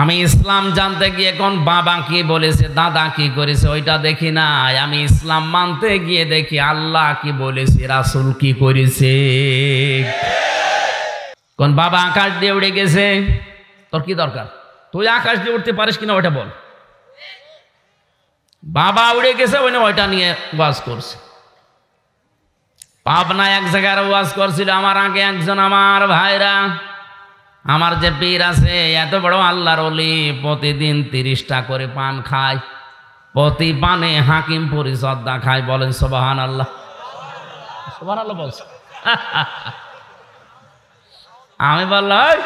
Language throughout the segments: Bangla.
আমি ইসলাম জানতে গিয়ে কোন বাবা কি বলেছে দাদা কি করেছে ওইটা দেখি নাই আমি ইসলাম মানতে গিয়ে দেখি আল্লাহ কি বলেছে রাসুল কি করেছে কোন বাবা আকাশ দিয়ে উড়ে গেছে তোর কি দরকার তুই আকাশ দিয়ে উঠতে পারিস কিনা ওইটা বল বাবা উড়ে গেছে ওই ওইটা নিয়ে ওয়াজ করছে পাবনা এক জায়গায় ওয়াজ করছিল আমার আগে একজন আমার ভাইরা আমার যে পীর আছে এত বড় আল্লাহর অলি প্রতিদিন তিরিশটা করে পান খায় প্রতি পানে হাকিম পরিচর্দা খায় বলেন সোবাহান আল্লাহ আমি বললাম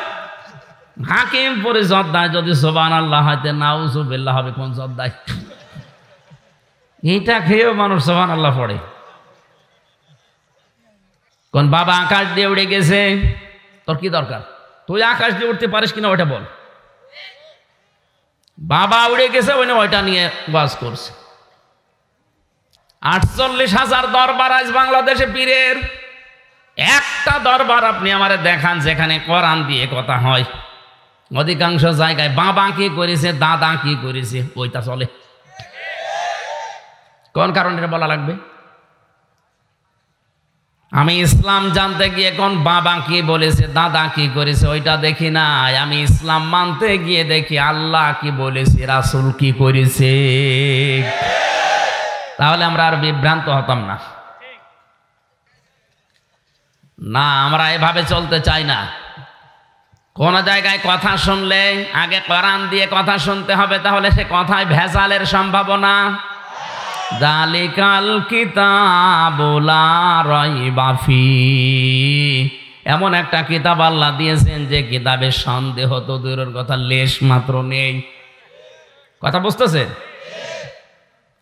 হাকিম শ্রদ্ধায় যদি সোবান আল্লাহ হয়তে নাউজুবিল্লাহ হবে কোন শ্রদ্ধায় এইটা খেয়েও মানুষ সোবান আল্লাহ পড়ে কোন বাবা আকাশ দিয়ে উড়ে গেছে তোর কি দরকার তুই আকাশ দিয়ে উঠতে পারিস কিনা ওইটা বল বাবা উড়ে গেছে ওই না ওইটা নিয়ে বাস করছে আটচল্লিশ হাজার দরবার আজ বাংলাদেশে পীরের একটা দরবার আপনি আমার দেখান যেখানে কোরআন দিয়ে কথা হয় অধিকাংশ জায়গায় বাবা কি করেছে দাদা কি করেছে ওইটা চলে কোন কারণে বলা লাগবে আমি ইসলাম জানতে গিয়ে কোন বাবা কি বলেছে দাদা কি করেছে ওইটা দেখি নাই আমি ইসলাম মানতে গিয়ে দেখি আল্লাহ কি বলেছে রাসুল কি করেছে তাহলে আমরা আর বিভ্রান্ত হতাম না না আমরা এভাবে চলতে চাই না কোন জায়গায় কথা শুনলে আগে কোরআন দিয়ে কথা শুনতে হবে তাহলে সে কথায় ভেজালের সম্ভাবনা দালিকাল কিতাবুলা বাফি এমন একটা কিতাব আল্লাহ দিয়েছেন যে কিতাবে সন্দেহ তো দূরের কথা লেশ মাত্র নেই কথা বুঝতেছে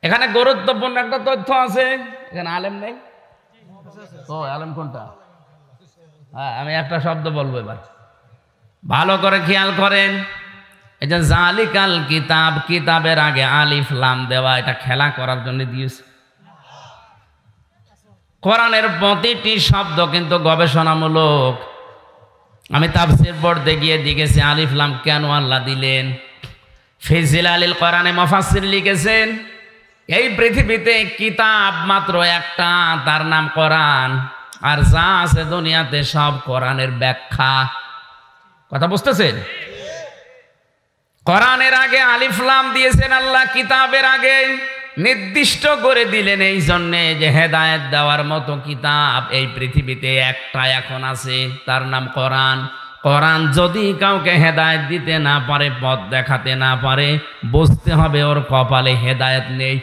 এখানে গুরুত্বপূর্ণ একটা তথ্য আছে এখানে আলেম নেই ও আলেম কোনটা হ্যাঁ আমি একটা শব্দ বলবো এবার ভালো করে খেয়াল করেন এই যে জালিকাল কিতাব কিতাবের আগে আলিফ লাম দেওয়া এটা খেলা করার জন্য দিয়েছে কোরআনের প্রতিটি শব্দ কিন্তু গবেষণামূলক আমি তাফসির পড়তে গিয়ে দেখেছি আলিফ লাম কেন আল্লাহ দিলেন ফিজিল আলিল কোরআনে মফাসির লিখেছেন এই পৃথিবীতে কিতাব মাত্র একটা তার নাম কোরআন আর যা আছে দুনিয়াতে সব কোরআনের ব্যাখ্যা কথা বুঝতেছেন কোরআনের আগে আলিফলাম দিয়েছেন আল্লাহ কিতাবের আগে নির্দিষ্ট করে দিলেন এই জন্যে যে হেদায়ত দেওয়ার মতো কিতাব এই পৃথিবীতে একটা এখন আছে তার নাম কোরআন কোরআন যদি কাউকে হেদায়ত দিতে না পারে পথ দেখাতে না পারে বুঝতে হবে ওর কপালে হেদায়ত নেই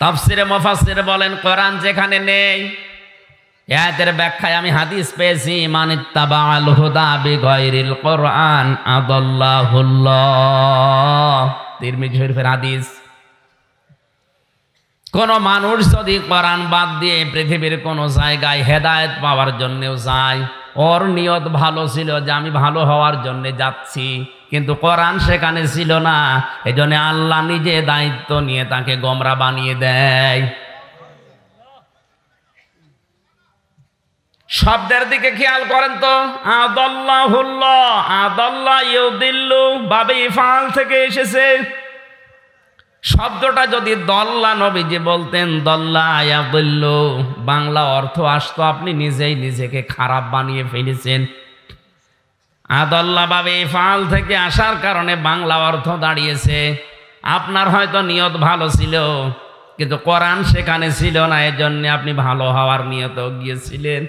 তাফসিরে মফাসিরে বলেন কোরআন যেখানে নেই এর ব্যাখ্যায় আমি হাদিস পেয়েছি হাদিস কোন মানুষ যদি কোরআন বাদ দিয়ে পৃথিবীর কোন জায়গায় হেদায়েত পাওয়ার জন্যেও যায় ওর নিয়ত ভালো ছিল যে আমি ভালো হওয়ার জন্যে যাচ্ছি কিন্তু কোরআন সেখানে ছিল না এজন্য আল্লাহ নিজে দায়িত্ব নিয়ে তাকে গমরা বানিয়ে দেয় শব্দের দিকে খেয়াল করেন তো আদাল্লাহুল্লাহ ইফাল থেকে এসেছে শব্দটা যদি দল্লা নবীজি বলতেন দল্লা ইয়াদিল্লু বাংলা অর্থ আসতো আপনি নিজেই নিজেকে খারাপ বানিয়ে ফেলেছেন আদল্লা বাবে ইফাল থেকে আসার কারণে বাংলা অর্থ দাঁড়িয়েছে আপনার হয়তো নিয়ত ভালো ছিল কিন্তু কোরআন সেখানে ছিল না এজন্য আপনি ভালো হওয়ার নিয়ত গিয়েছিলেন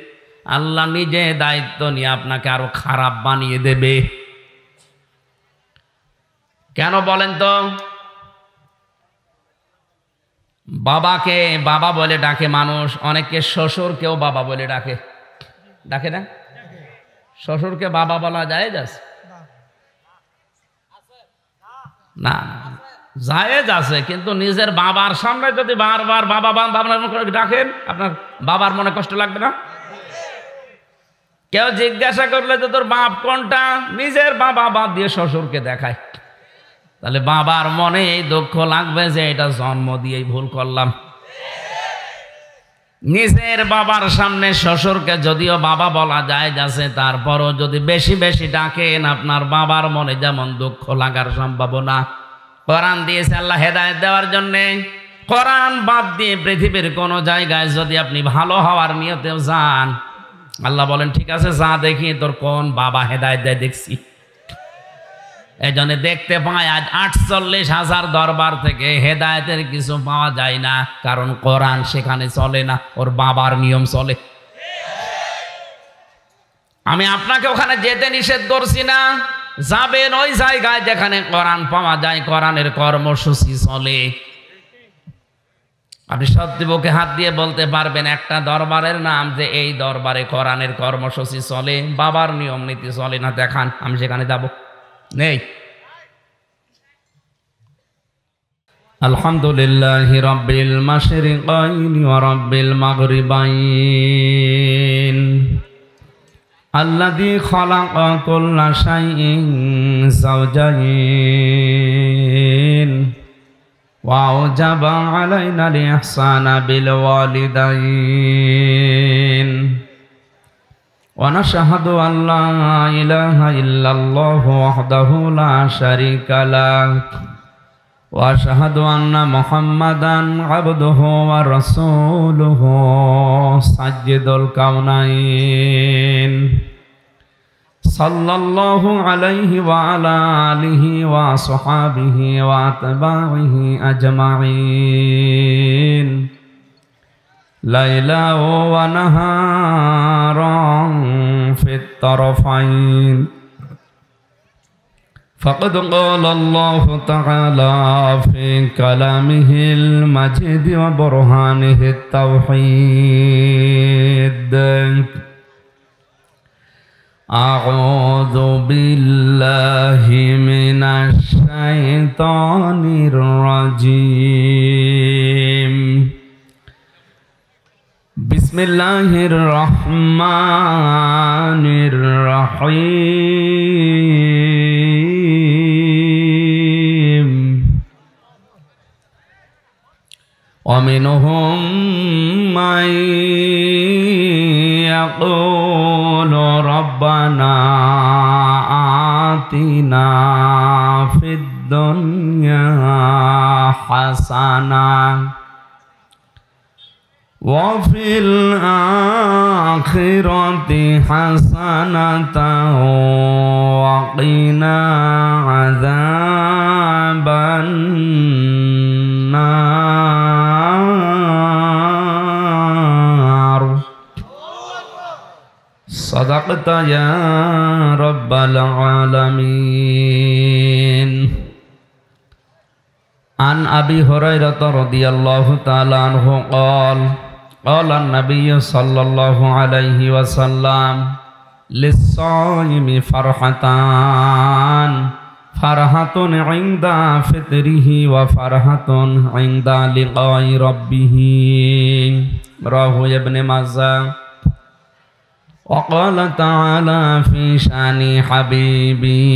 আল্লাহ নিজে দায়িত্ব নিয়ে আপনাকে আরো খারাপ বানিয়ে দেবে কেন বলেন তো বাবাকে বাবা বলে ডাকে মানুষ অনেকে শ্বশুরকেও বাবা বলে ডাকে ডাকে না শ্বশুরকে বাবা বলা যায় যাস না জায়েজ আছে কিন্তু নিজের বাবার সামনে যদি বারবার বাবা বাবা ডাকেন আপনার বাবার মনে কষ্ট লাগবে না কেউ জিজ্ঞাসা করলে তো তোর বাপ কোনটা নিজের বাবা বাপ দিয়ে শ্বশুরকে দেখায় তাহলে বাবার মনে এই দুঃখ লাগবে যে এটা জন্ম দিয়েই ভুল করলাম নিজের বাবার সামনে শ্বশুরকে যদিও বাবা বলা যায় যাচ্ছে তারপরও যদি বেশি বেশি ডাকেন আপনার বাবার মনে যেমন দুঃখ লাগার সম্ভাবনা কোরআন দিয়েছে আল্লাহ হেদায়ত দেওয়ার জন্যে কোরআন বাদ দিয়ে পৃথিবীর কোনো জায়গায় যদি আপনি ভালো হওয়ার নিয়তেও যান আল্লাহ বলেন ঠিক আছে যা দেখি তোর কোন বাবা হেদায় দেয় দেখছি এই জন্য দেখতে পায় আজ আটচল্লিশ হাজার দরবার থেকে হেদায়তের কিছু পাওয়া যায় না কারণ কোরআন সেখানে চলে না ওর বাবার নিয়ম চলে আমি আপনাকে ওখানে যেতে নিষেধ করছি না যাবেন ওই জায়গায় যেখানে কোরআন পাওয়া যায় কোরআনের কর্মসূচি চলে আপনি সত্যিবকে হাত দিয়ে বলতে পারবেন একটা দরবারের নাম যে এই দরবারে কোরআনের কর্মসূচি চলে বাবার নিয়ম নীতি চলে না দেখান আমি সেখানে যাব নেই আলহামদুলিল্লাহ রব্বিল মাশরিকাইন ওয়া রব্বিল মাগরিবাইন আল্লাযী খালাকা কুল্লা শাইইন জাওজাইন وأوجب علينا الإحسان بالوالدين ونشهد أن لا إله إلا الله وحده لا شريك له وأشهد أن محمدا عبده ورسوله سجد الكونين صلى الله عليه وعلى آله وصحابه وأتباعه أجمعين ليلا ونهارا في الطرفين فقد قال الله تعالى في كلامه المجيد وبرهانه التوحيد أعوذ بالله من الشيطان الرجيم بسم الله الرحمن الرحيم ومنهم من يقول ربنا آتنا في الدنيا حسنة وفي الآخرة حسنة وقنا عذاب النار صدقت يا رب العالمين عن أبي هريرة رضي الله تعالى عنه قال قال النبي صلى الله عليه وسلم للصائم فرحتان فرحة عند فطره وفرحة عند لقاء ربه رواه ابن ماجه وقال تعالى في شان حبيبي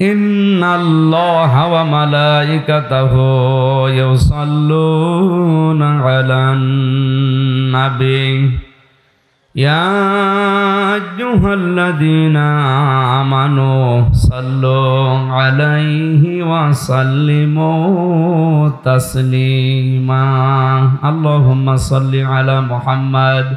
إن الله وملائكته يصلون على النبي يا أيها الذين آمنوا صلوا عليه وسلموا تسليما اللهم صل على محمد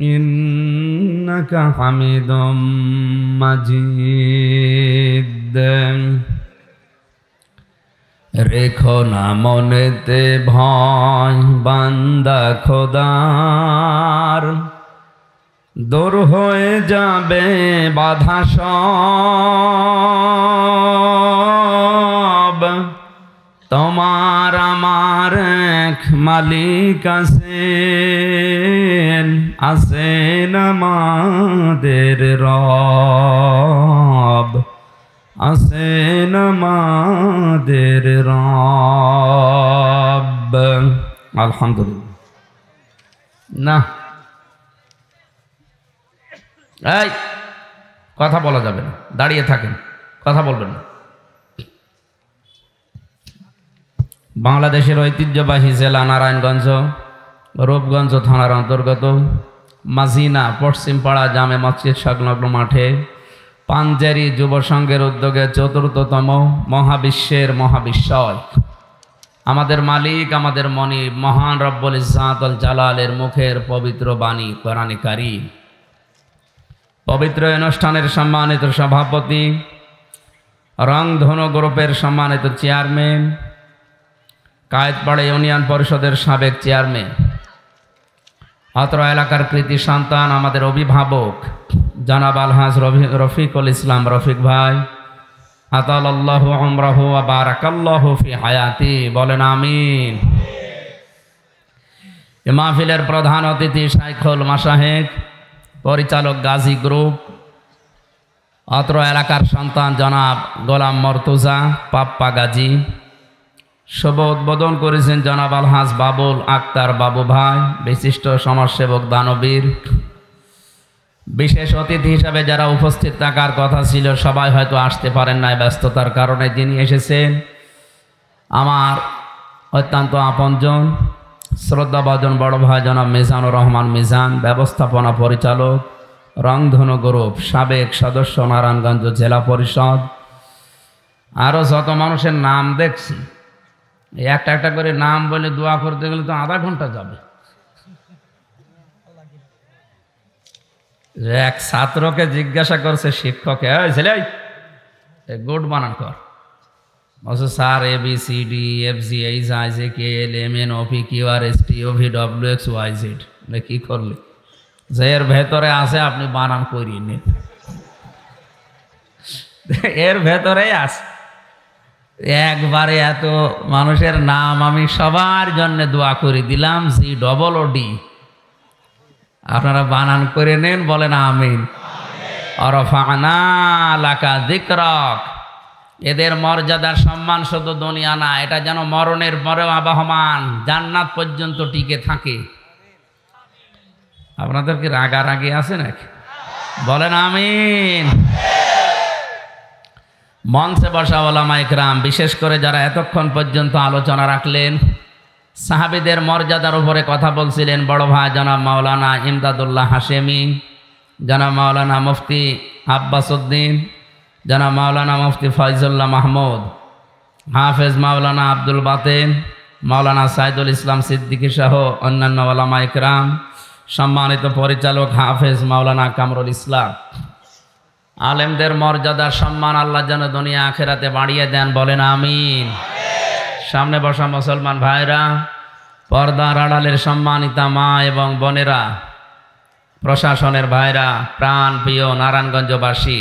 إنك حميد مجيد রেখো না মনেতে ভয় বান্দা খোদার দূর হয়ে যাবে বাধা সব তোমার আমার এক মালিক আছেন আছেন আমাদের রব আছেন আমাদের রব আলহামদুলিল্লাহ না এই কথা বলা যাবে না দাঁড়িয়ে থাকেন কথা বলবেন না বাংলাদেশের ঐতিহ্যবাহী জেলা নারায়ণগঞ্জ রূপগঞ্জ থানার অন্তর্গত মাজিনা পশ্চিমপাড়া জামে মসজিদ সংলগ্ন মাঠে পাঞ্জারি যুব সংঘের উদ্যোগে চতুর্থতম মহাবিশ্বের মহাবিশ্বয় আমাদের মালিক আমাদের মনি মহান রব্বল ইসাঁতল জালালের মুখের পবিত্র বাণী কোরআন পবিত্র অনুষ্ঠানের সম্মানিত সভাপতি রংধনু গ্রুপের সম্মানিত চেয়ারম্যান কায়েতপাড়া ইউনিয়ন পরিষদের সাবেক চেয়ারম্যান অত্র এলাকার কৃতি সন্তান আমাদের অভিভাবক জনাব আলহাজ রফি রফিকুল ইসলাম রফিক ভাই আতাল্লাহ আমরাহ হায়াতি বলেন আমিন মাহফিলের প্রধান অতিথি সাইখুল মাসাহেক পরিচালক গাজী গ্রুপ অত্র এলাকার সন্তান জনাব গোলাম মর্তুজা পাপ্পা গাজী সভা উদ্বোধন করেছেন জনাব আলহাজ বাবুল আক্তার বাবু ভাই বিশিষ্ট সমাজসেবক দানবীর বিশেষ অতিথি হিসাবে যারা উপস্থিত থাকার কথা ছিল সবাই হয়তো আসতে পারেন নাই ব্যস্ততার কারণে যিনি এসেছেন আমার অত্যন্ত আপনজন শ্রদ্ধাভাজন বড় ভাই জনাব মিজানুর রহমান মিজান ব্যবস্থাপনা পরিচালক রংধনু গ্রুপ সাবেক সদস্য নারায়ণগঞ্জ জেলা পরিষদ আরও যত মানুষের নাম দেখছি একটা একটা করে নাম বলে দোয়া করতে গেলে তো আধা ঘন্টা যাবে এক ছাত্রকে জিজ্ঞাসা করছে শিক্ষকে ছেলে গুড বানান কর বলছে sir A B C D F G H I J K L M N O P Q R S T U V W X Y Z এটা কী করলে যে এর ভেতরে আছে আপনি বানান করিয়ে নিন এর ভেতরেই আছে একবারে এত মানুষের নাম আমি সবার জন্য দোয়া করে দিলাম জি ডবল ও ডি আপনারা বানান করে নেন বলেন আমিন এদের মর্যাদার সম্মান শুধু দুনিয়া না এটা যেন মরণের পরেও আবহমান জান্নাত পর্যন্ত টিকে থাকে আপনাদের কি রাগারাগি আছে নাকি বলেন আমিন মঞ্চে বসা ওলামা ইকরাম বিশেষ করে যারা এতক্ষণ পর্যন্ত আলোচনা রাখলেন সাহাবিদের মর্যাদার উপরে কথা বলছিলেন বড় ভাই জনাব মাওলানা ইমদাদুল্লাহ হাশেমি জনাব মাওলানা মুফতি আব্বাস উদ্দিন জনাব মাওলানা মুফতি ফয়জুল্লাহ মাহমুদ হাফেজ মাওলানা আব্দুল বাতেন মাওলানা সাইদুল ইসলাম সিদ্দিকী সহ অন্যান্য ওলামা ইকরাম সম্মানিত পরিচালক হাফেজ মাওলানা কামরুল ইসলাম আলেমদের মর্যাদা সম্মান আল্লাহ যেন দুনিয়া আখেরাতে বাড়িয়ে দেন বলেন আমিন সামনে বসা মুসলমান ভাইরা পর্দার আড়ালের সম্মানিতা মা এবং বোনেরা প্রশাসনের ভাইরা প্রাণ প্রিয় নারায়ণগঞ্জবাসী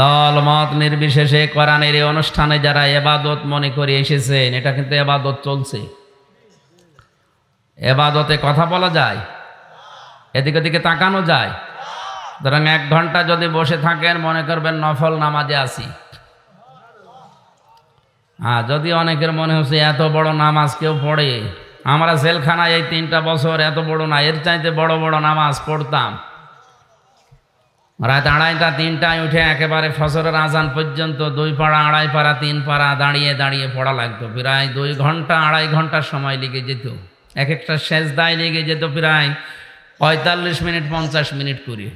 দল মত নির্বিশেষে কোরআনের এই অনুষ্ঠানে যারা এবাদত মনে করে এসেছেন এটা কিন্তু এবাদত চলছে এবাদতে কথা বলা যায় এদিক ওদিকে তাকানো যায় ধরেন এক ঘন্টা যদি বসে থাকেন মনে করবেন নফল নামাজে আসি হ্যাঁ যদি অনেকের মনে হচ্ছে এত বড় নামাজ কেউ পড়ে আমরা জেলখানায় এই তিনটা বছর এত বড় না এর চাইতে বড় বড় নামাজ পড়তাম রাত আড়াইটা তিনটায় উঠে একেবারে ফসরের আজান পর্যন্ত দুই পাড়া আড়াই পাড়া তিন পাড়া দাঁড়িয়ে দাঁড়িয়ে পড়া লাগতো প্রায় দুই ঘন্টা আড়াই ঘন্টা সময় লেগে যেত এক একটা শেষ দায় লেগে যেত প্রায় পঁয়তাল্লিশ মিনিট পঞ্চাশ মিনিট করে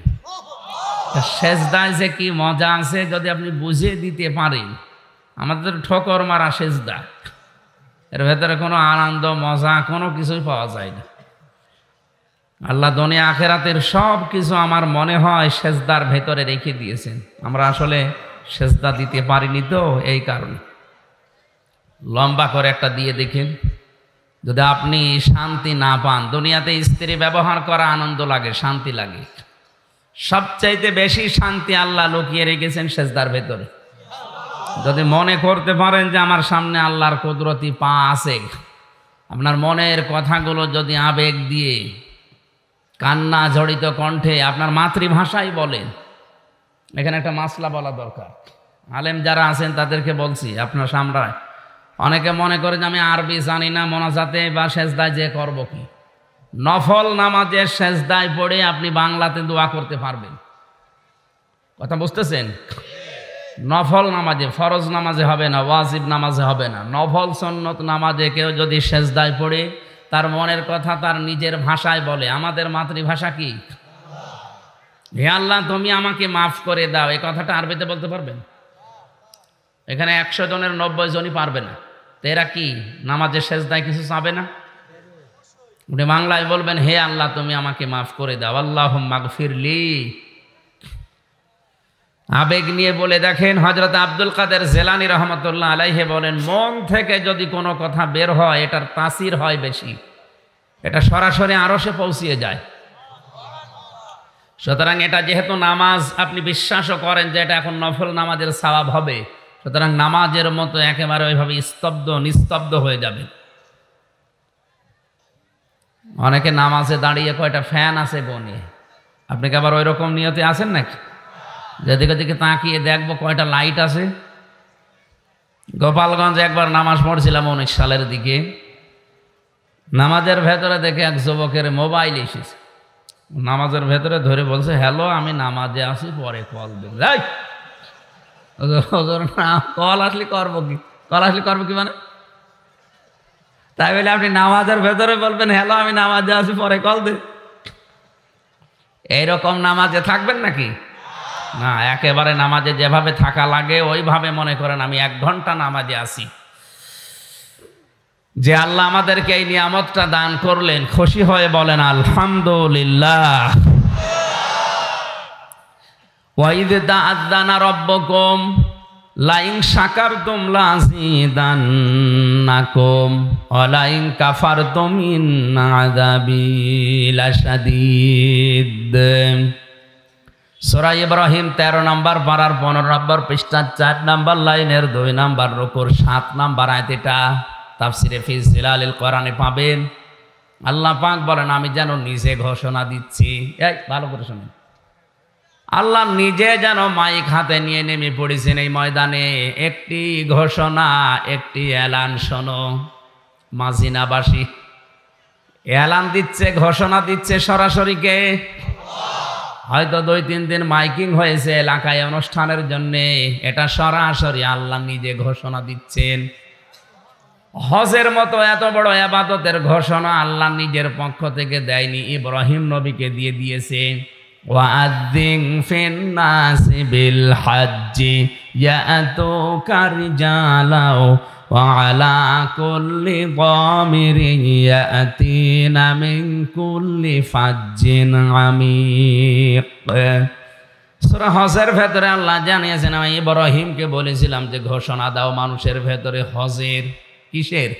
সেজদায় যে কি মজা আছে যদি আপনি বুঝিয়ে দিতে পারেন আমাদের ঠকর মারা সেজদা এর ভেতরে কোনো আনন্দ মজা কোনো কিছুই পাওয়া যায় না আল্লাহ দুনিয়া আখেরাতের সব কিছু আমার মনে হয় সেজদার ভেতরে রেখে দিয়েছেন আমরা আসলে সেজদা দিতে পারিনি তো এই কারণে লম্বা করে একটা দিয়ে দেখেন যদি আপনি শান্তি না পান দুনিয়াতে স্ত্রী ব্যবহার করা আনন্দ লাগে শান্তি লাগে সবচাইতে বেশি শান্তি আল্লাহ লুকিয়ে রেখেছেন সেজদার ভেতরে যদি মনে করতে পারেন যে আমার সামনে আল্লাহর কুদরতি পা আছে আপনার মনের কথাগুলো যদি আবেগ দিয়ে কান্না জড়িত কণ্ঠে আপনার মাতৃভাষাই বলেন এখানে একটা মাসলা বলা দরকার আলেম যারা আছেন তাদেরকে বলছি আপনার সামরায় অনেকে মনে করে যে আমি আরবি জানি না মনাজাতে বা সেজদায় যে করবো কি নফল নামাজের সেজদায় পড়ে আপনি বাংলাতে দোয়া করতে পারবেন কথা বুঝতেছেন নফল নামাজে ফরজ নামাজে হবে না ওয়াজিব নামাজে হবে না নফল সন্নত নামাজে কেউ যদি সেজদায় পড়ে তার মনের কথা তার নিজের ভাষায় বলে আমাদের মাতৃভাষা কি হে আল্লাহ তুমি আমাকে মাফ করে দাও এই কথাটা আরবিতে বলতে পারবেন এখানে একশো জনের নব্বই জনই পারবে না তো এরা কি নামাজের সেজদায় কিছু চাবে না উনি বাংলায় বলবেন হে আল্লাহ তুমি আমাকে মাফ করে দাও আল্লাহ মাগফিরলি আবেগ নিয়ে বলে দেখেন হজরত আব্দুল কাদের জেলানি রহমতুল্লাহ আলাইহে বলেন মন থেকে যদি কোনো কথা বের হয় এটার তাসির হয় বেশি এটা সরাসরি আরসে পৌঁছিয়ে যায় সুতরাং এটা যেহেতু নামাজ আপনি বিশ্বাসও করেন যে এটা এখন নফল নামাজের স্বভাব হবে সুতরাং নামাজের মতো একেবারে ওইভাবে স্তব্ধ নিস্তব্ধ হয়ে যাবে অনেকে নামাজে দাঁড়িয়ে কয়টা ফ্যান আছে বনে আপনি কি আবার ওই রকম নিয়তে আছেন নাকি যেদিকে দিকে তাকিয়ে দেখবো কয়টা লাইট আছে গোপালগঞ্জ একবার নামাজ পড়ছিলাম উনিশ সালের দিকে নামাজের ভেতরে দেখে এক যুবকের মোবাইল এসেছে নামাজের ভেতরে ধরে বলছে হ্যালো আমি নামাজে আসি পরে কল দেব যাই কল আসলে করবো কি কল আসলে করবো কি মানে তাই বলে আপনি নামাজের ভেতরে বলবেন হ্যালো আমি নামাজে আসি পরে কল দে এইরকম নামাজে থাকবেন নাকি না একেবারে নামাজে যেভাবে থাকা লাগে ওইভাবে মনে করেন আমি এক ঘন্টা নামাজে আসি যে আল্লাহ আমাদেরকে এই নিয়ামতটা দান করলেন খুশি হয়ে বলেন আলহামদুলিল্লাহ ওয়াইদ দা আদানা রব্বকম লাইং সাকার দম লাজিদান নাকুম অলাইং কাফার দমিন আদাবিল আসাদিদ সোরা ইব্রাহিম তেরো নম্বর পাড়ার পনেরো নম্বর পৃষ্ঠার চার নম্বর লাইনের দুই নম্বর রুকুর সাত নম্বর আয়তিটা তাফসিরে ফিজ জিলালিল কোরআনে পাবেন আল্লাহ পাক বলেন আমি যেন নিজে ঘোষণা দিচ্ছি এই ভালো করে শুনুন আল্লাহ নিজে যেন মাইক হাতে নিয়ে নেমে পড়েছেন এই ময়দানে একটি ঘোষণা একটি এলান শোনো মাঝিনাবাসী এলান দিচ্ছে ঘোষণা দিচ্ছে সরাসরি কে হয়তো দুই তিন দিন মাইকিং হয়েছে এলাকায় অনুষ্ঠানের জন্য এটা সরাসরি আল্লাহ নিজে ঘোষণা দিচ্ছেন হজের মতো এত বড় আবাদতের ঘোষণা আল্লাহ নিজের পক্ষ থেকে দেয়নি ইব্রাহিম নবীকে দিয়ে দিয়েছে وأذن في الناس بالحج يأتوك رجالا وعلى كل ضامر يأتين من كل فج عميق সুরা হজের ভেতরে আল্লাহ জানিয়েছেন আমি ইব্রাহিমকে বলেছিলাম যে ঘোষণা দাও মানুষের ভেতরে হজের কিসের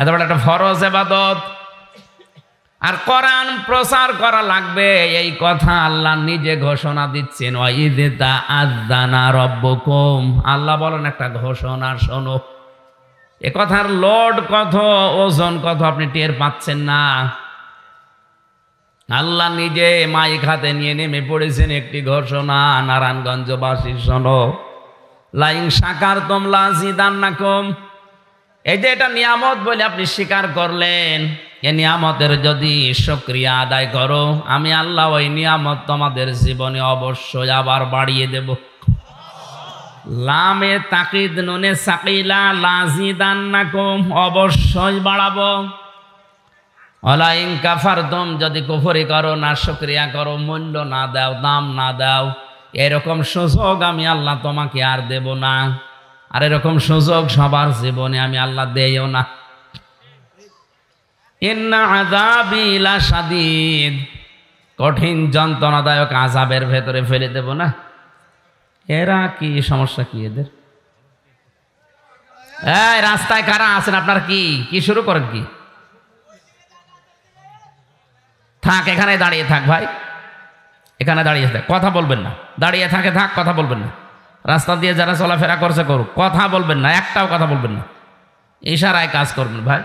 এত বড় একটা ফরজ এবাদত আর কোরআন প্রচার করা লাগবে এই কথা আল্লাহ নিজে ঘোষণা দিচ্ছেন ওয়াইদেতা আজানা কম আল্লাহ বলেন একটা ঘোষণা শোনো এ কথার লোড কত ওজন কত আপনি টের পাচ্ছেন না আল্লাহ নিজে মাইক হাতে নিয়ে নেমে পড়েছেন একটি ঘোষণা নারায়ণগঞ্জ বাসীর শোনো লাইং সাকার তোমলা জিদান কম এই যে এটা নিয়ামত বলে আপনি স্বীকার করলেন এ নিয়ামতের যদি সক্রিয়া আদায় করো আমি আল্লাহ ওই নিয়ামত তোমাদের জীবনে অবশ্যই আবার বাড়িয়ে দেব লামে তাকিদ নুনে সাকিলা লাজি দান না কম অবশ্যই বাড়াবো অলা ইনকা ফারদম যদি কুফরি করো না সক্রিয়া করো মূল্য না দাও দাম না দাও এরকম সুযোগ আমি আল্লাহ তোমাকে আর দেব না আর এরকম সুযোগ সবার জীবনে আমি আল্লাহ দেইও না ইন্না আজাবি লাশাদিদ কঠিন যন্ত্রণাদায়ক আজাবের ভেতরে ফেলে দেব না এরা কি সমস্যা কি এদের এই রাস্তায় কারা আছেন আপনার কি কি শুরু করেন কি থাক এখানে দাঁড়িয়ে থাক ভাই এখানে দাঁড়িয়ে থাক কথা বলবেন না দাঁড়িয়ে থাকে থাক কথা বলবেন না রাস্তা দিয়ে যারা চলাফেরা করছে করুক কথা বলবেন না একটাও কথা বলবেন না ইশারায় কাজ করবেন ভাই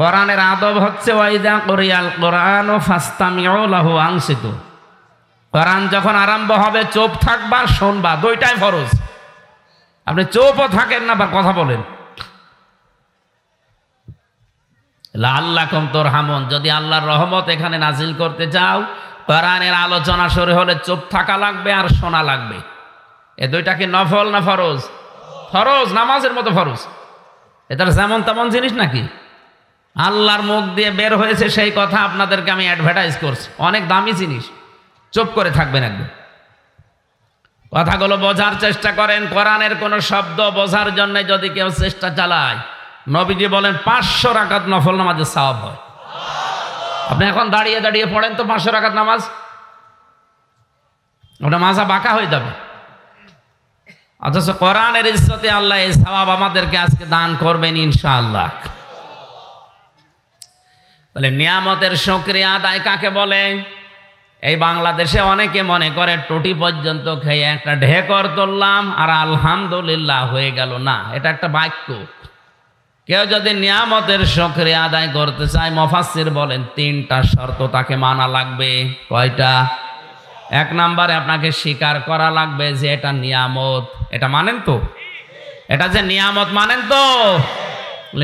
কোরআনের আদব হচ্ছে ওয়াইদা করিয়াল কোরআন ও ফাস্তামিউলাহু আংসিত কোরআন যখন আরম্ভ হবে চোপ থাকবা শোনবা দুইটাই ফরজ আপনি চোপও থাকেন না বা কথা বলেন আল্লাহ কম তোর হামন যদি আল্লাহর রহমত এখানে নাজিল করতে চাও কোরআনের আলোচনা সরে হলে চোপ থাকা লাগবে আর শোনা লাগবে এ দুইটা কি নফল না ফরজ ফরজ নামাজের মতো ফরজ এটা যেমন তেমন জিনিস নাকি আল্লাহর মুখ দিয়ে বের হয়েছে সেই কথা আপনাদেরকে আমি অ্যাডভার্টাইজ করছি অনেক দামি জিনিস চুপ করে থাকবেন একদম কথাগুলো বোঝার চেষ্টা করেন কোরআনের কোনো শব্দ বোঝার জন্য যদি কেউ চেষ্টা চালায় নবীজি বলেন পাঁচশো রাকাত নফল নামাজের সাহাব হয় আপনি এখন দাঁড়িয়ে দাঁড়িয়ে পড়েন তো পাঁচশো রাকাত নামাজ ওটা মাজা বাঁকা হয়ে যাবে অথচ কোরআনের ইস্যতে আল্লাহ এই সবাব আমাদেরকে আজকে দান করবেন ইনশাআল্লাহ বলে নিয়ামতের সক্রিয়া আদায় কাকে বলে এই বাংলাদেশে অনেকে মনে করে টুটি পর্যন্ত খেয়ে একটা ঢেকর তুললাম আর আলহামদুলিল্লাহ হয়ে গেল না এটা একটা বাক্য কেউ যদি নিয়ামতের শখরে আদায় করতে চায় মফাসির বলেন তিনটা শর্ত তাকে মানা লাগবে কয়টা এক নম্বরে আপনাকে স্বীকার করা লাগবে যে এটা নিয়ামত এটা মানেন তো এটা যে নিয়ামত মানেন তো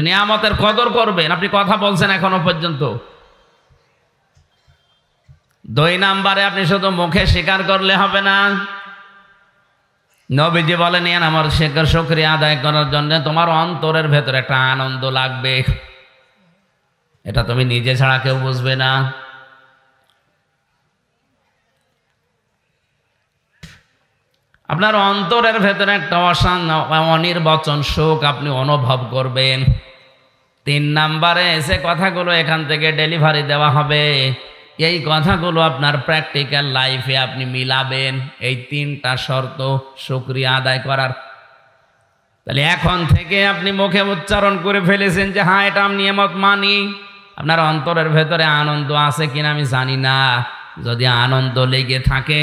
নিয়ামতের কদর করবেন আপনি কথা বলছেন এখনো পর্যন্ত দুই নাম্বারে আপনি শুধু মুখে স্বীকার করলে হবে না নবীজি বলে নিয়ে আমার শেখের সক্রিয়া আদায় করার জন্য তোমার অন্তরের ভেতরে একটা আনন্দ লাগবে এটা তুমি নিজে ছাড়া কেউ বুঝবে না আপনার অন্তরের ভেতরে একটা অসান অনির্বচন শোক আপনি অনুভব করবেন তিন নাম্বারে এসে কথাগুলো এখান থেকে ডেলিভারি দেওয়া হবে এই কথাগুলো আপনার প্র্যাকটিক্যাল লাইফে আপনি মিলাবেন এই তিনটা শর্ত সুক্রিয়া আদায় করার তাহলে এখন থেকে আপনি মুখে উচ্চারণ করে ফেলেছেন যে হ্যাঁ এটা আমি নিয়মত মানি আপনার অন্তরের ভেতরে আনন্দ আছে কিনা আমি জানি না যদি আনন্দ লেগে থাকে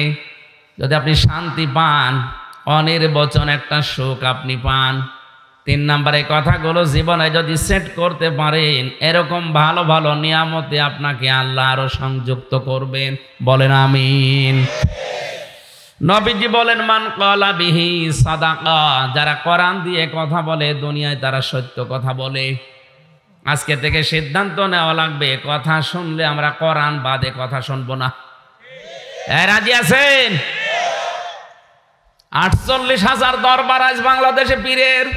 যদি আপনি শান্তি পান অনির্বচন একটা সুখ আপনি পান তিন নম্বরে কথাগুলো জীবনে যদি সেট করতে পারেন এরকম ভালো ভালো নিয়ামতে আপনাকে আল্লাহ আরও সংযুক্ত করবেন বলেন আমিন নবীজি বলেন মান কলা বিহি সাদাকা যারা কোরআন দিয়ে কথা বলে দুনিয়ায় তারা সত্য কথা বলে আজকে থেকে সিদ্ধান্ত নেওয়া লাগবে কথা শুনলে আমরা কোরআন বাদে কথা শুনবো না রাজি আছেন আটচল্লিশ হাজার দরবার আজ বাংলাদেশে পীরের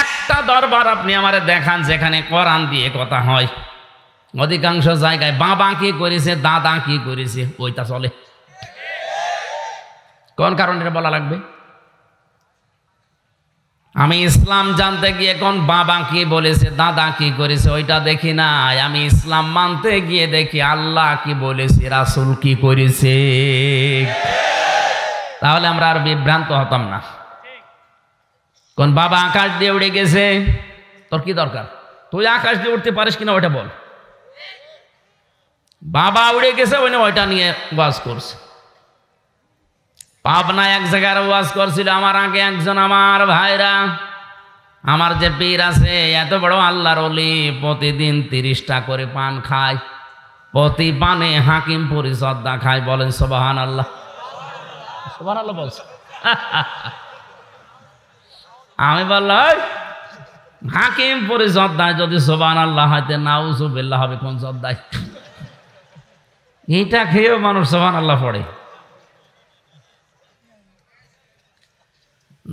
একটা দরবার আপনি আমার দেখান যেখানে কোরআন দিয়ে কথা হয় অধিকাংশ জায়গায় বাবা কি করেছে দাদা কি করেছে ওইটা চলে কোন কারণে বলা লাগবে আমি ইসলাম জানতে গিয়ে কোন বাবা কি বলেছে দাদা কি করেছে ওইটা দেখি নাই আমি ইসলাম মানতে গিয়ে দেখি আল্লাহ কি বলেছে রাসুল কি করেছে তাহলে আমরা আর বিভ্রান্ত হতাম না কোন বাবা আকাশ দিয়ে উড়ে গেছে তোর কি দরকার তুই আকাশ দিয়ে উঠতে পারিস কিনা ওইটা বল বাবা উড়ে গেছে ওই ওইটা নিয়ে ওয়াজ করছে পাবনা এক জায়গার ওয়াজ করছিল আমার আগে একজন আমার ভাইরা আমার যে পীর আছে এত বড় আল্লাহর অলি প্রতিদিন তিরিশটা করে পান খায় প্রতি পানে হাকিম শ্রদ্ধা খায় বলেন সোবাহান আল্লাহ সোমান আল্লাহ বলছে আমি বললাম হাকিম পরে জদ্দায় যদি সোবান আল্লাহ হাতে নাউজুবিল্লাহ হবে কোন এটা খেয়েও মানুষ সোবান আল্লাহ পড়ে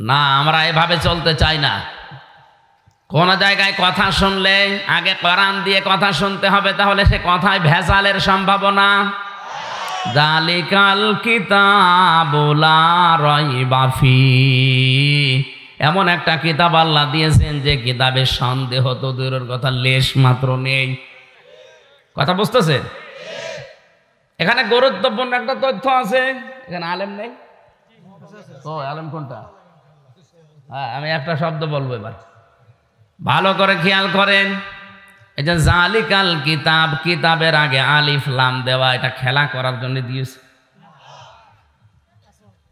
না আমরা এভাবে চলতে চাই না কোন জায়গায় কথা শুনলে আগে কোরআন দিয়ে কথা শুনতে হবে তাহলে সে কথায় ভেজালের সম্ভাবনা জালিকাল কিতাবুলা রয় বাফি এমন একটা কিতাব আল্লাহ দিয়েছেন যে কিতাবের সন্দেহ তো দূরের কথা লেশ মাত্র নেই কথা বুঝতেছে এখানে গুরুত্বপূর্ণ একটা তথ্য আছে এখানে আলেম নেই ও আলেম কোনটা হ্যাঁ আমি একটা শব্দ বলবো এবার ভালো করে খেয়াল করেন এই যে জালিকাল কিতাব কিতাবের আগে আলিফ লাম দেওয়া এটা খেলা করার জন্য দিয়েছে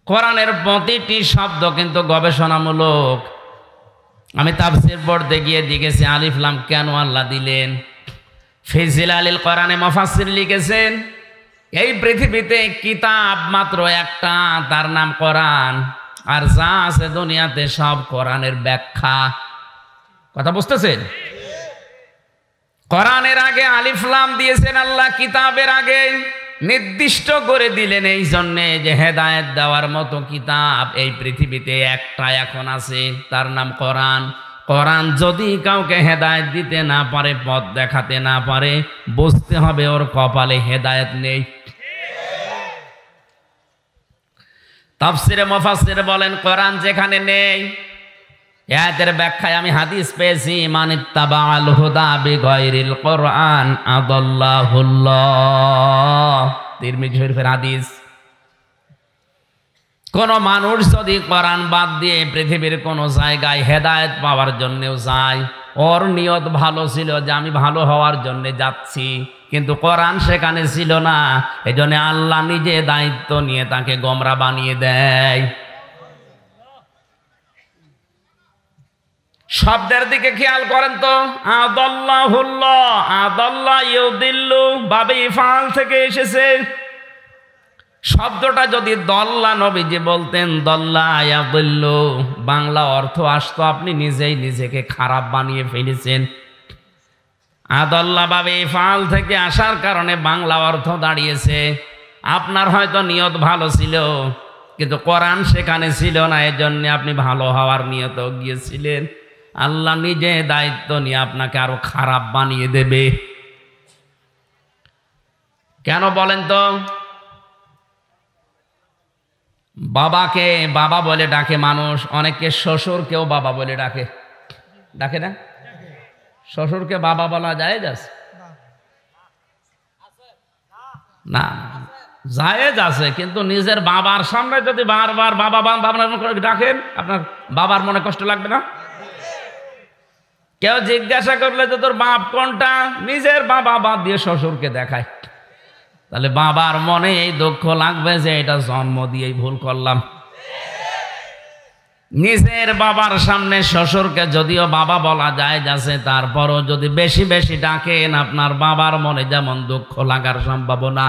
কোরআনের প্রতিটি শব্দ কিন্তু গবেষণামূলক আমি তাফসির পড়তে গিয়ে দেখেছি আলিফ লাম কেন আল্লাহ দিলেন ফিজিল আলিল কোরআনে মফাসির লিখেছেন এই পৃথিবীতে কিতাব মাত্র একটা তার নাম কোরআন আর যা আছে দুনিয়াতে সব কোরআনের ব্যাখ্যা কথা বুঝতেছেন কোরআনের আগে আলিফলাম দিয়েছেন আল্লাহ কিতাবের আগে নির্দিষ্ট করে দিলেন এই জন্যে যে হেদায়ত দেওয়ার মতো কিতাব এই পৃথিবীতে একটা এখন আছে তার নাম কোরআন কোরআন যদি কাউকে হেদায়ত দিতে না পারে পথ দেখাতে না পারে বুঝতে হবে ওর কপালে হেদায়ত নেই তাফসিরে মফাসিরে বলেন কোরআন যেখানে নেই এদের ব্যাখ্যায় আমি হাদিস পেয়েছি মানিত্তাবাল হুদা কোরআন আদাল্লাহুল্লাহ হাদিস কোন মানুষ যদি কোরআন বাদ দিয়ে পৃথিবীর কোনো জায়গায় হেদায়েত পাওয়ার জন্যেও যায় ওর নিয়ত ভালো ছিল যে আমি ভালো হওয়ার জন্য যাচ্ছি কিন্তু কোরআন সেখানে ছিল না এজন্য আল্লাহ নিজে দায়িত্ব নিয়ে তাকে গমরা বানিয়ে দেয় শব্দের দিকে খেয়াল করেন তো আদাল্লাহুল্লাহ আদাল্লাহ ইউদিল্লু বাবে ইফাল থেকে এসেছে শব্দটা যদি দল্লা নবীজি বলতেন দল্লা ইয়াদিল্লু বাংলা অর্থ আসতো আপনি নিজেই নিজেকে খারাপ বানিয়ে ফেলেছেন আদল্লা বাবে ইফাল থেকে আসার কারণে বাংলা অর্থ দাঁড়িয়েছে আপনার হয়তো নিয়ত ভালো ছিল কিন্তু কোরআন সেখানে ছিল না এজন্য আপনি ভালো হওয়ার নিয়ত গিয়েছিলেন আল্লাহ নিজে দায়িত্ব নিয়ে আপনাকে আরো খারাপ বানিয়ে দেবে কেন বলেন তো বাবাকে বাবা বলে ডাকে মানুষ অনেকে শ্বশুরকেও বাবা বলে ডাকে ডাকে না শ্বশুরকে বাবা বলা যায় যাস না জায়েজ আছে কিন্তু নিজের বাবার সামনে যদি বারবার বাবা বাবা ডাকেন আপনার বাবার মনে কষ্ট লাগবে না কেউ জিজ্ঞাসা করলে তো তোর বাপ কোনটা নিজের বাবা বাদ দিয়ে শ্বশুরকে দেখায় তাহলে বাবার মনে এই দুঃখ লাগবে যে এটা জন্ম দিয়েই ভুল করলাম নিজের বাবার সামনে শ্বশুরকে যদিও বাবা বলা যায় যাচ্ছে তারপরও যদি বেশি বেশি ডাকেন আপনার বাবার মনে যেমন দুঃখ লাগার সম্ভাবনা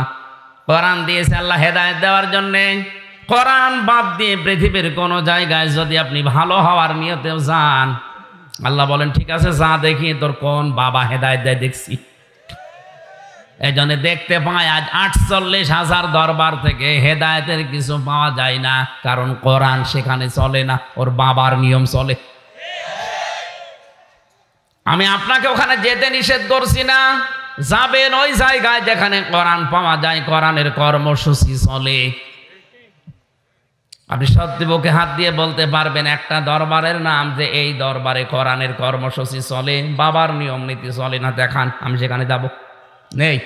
কোরআন দিয়েছে আল্লাহ হেদায়ত দেওয়ার জন্যে কোরআন বাদ দিয়ে পৃথিবীর কোনো জায়গায় যদি আপনি ভালো হওয়ার নিয়তেও যান আল্লাহ বলেন ঠিক আছে যা দেখি তোর কোন বাবা হেদায়ত দেয় দেখছি এই জন্য দেখতে পাই আজ আটচল্লিশ হাজার দরবার থেকে হেদায়তের কিছু পাওয়া যায় না কারণ কোরআন সেখানে চলে না ওর বাবার নিয়ম চলে আমি আপনাকে ওখানে যেতে নিষেধ করছি না যাবেন ওই জায়গায় যেখানে কোরআন পাওয়া যায় কোরআনের কর্মসূচি চলে আপনি সত্যবকে হাত দিয়ে বলতে পারবেন একটা দরবারের নাম যে এই দরবারে কোরআনের কর্মসূচি চলে বাবার নিয়ম নীতি চলে না দেখান আমি সেখানে যাব নেই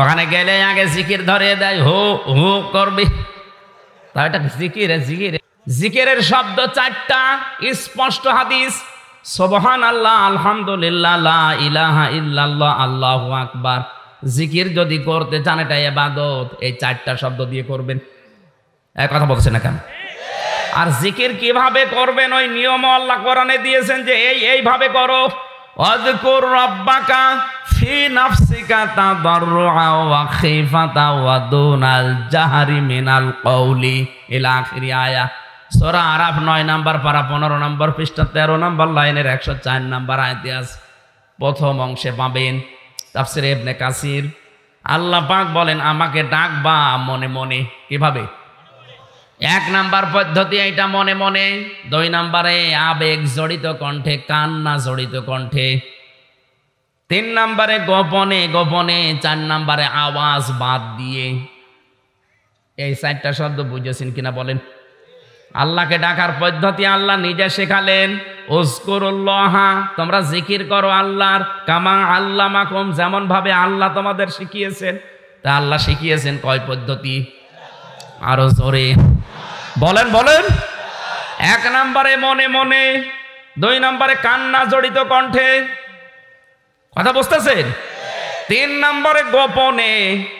ওখানে গেলে আগে জিকির ধরে দেয় হো হো করবি তা এটা জিকিরে জিকির জিকিরের শব্দ চারটা স্পষ্ট হাদিস সোবহান আল্লাহ আলহামদুলিল্লাহ ইলাহা ইল্লাল্লাহ আল্লাহু আকবার জিকির যদি করতে চান এটা এবাদত এই চারটা শব্দ দিয়ে করবেন কথা বলছেন না কেন আর জিকির কিভাবে করবেন ওই নিয়ম আল্লাহ কোরআনে দিয়েছেন যে এই এইভাবে করো অদকুর রব্বাকা ফি নাফসিকা তাদাররুআ ওয়া খিফাতা ওয়া দুনাল জাহরি মিনাল কওলি ইলা আখিরি আয়া সূরা আরাফ 9 নাম্বার পারা 15 নাম্বার পৃষ্ঠা 13 নাম্বার লাইনের 104 নাম্বার আয়াতে আছে প্রথম অংশে পাবেন তাফসির এবনে কাসির আল্লাহ পাক বলেন আমাকে ডাকবা মনে মনে কিভাবে এক নাম্বার পদ্ধতি এটা মনে মনে দুই নাম্বারে আবেগ জড়িত কণ্ঠে কান্না জড়িত কণ্ঠে তিন নাম্বারে গোপনে গোপনে চার নাম্বারে আওয়াজ বাদ দিয়ে এই চারটা শব্দ বুঝেছেন কিনা বলেন আল্লাহকে ডাকার পদ্ধতি আল্লাহ নিজে শেখালেন তোমরা জিকির করো আল্লাহর কামা আল্লাহ মাকুম যেমনভাবে আল্লাহ তোমাদের শিখিয়েছেন তা আল্লাহ শিখিয়েছেন কয় পদ্ধতি আরো জোরে বলেন বলেন এক নাম্বারে মনে মনে দুই নাম্বারে কান্না জড়িত কণ্ঠে কথা বুঝতেছেন তিন নাম্বারে গোপনে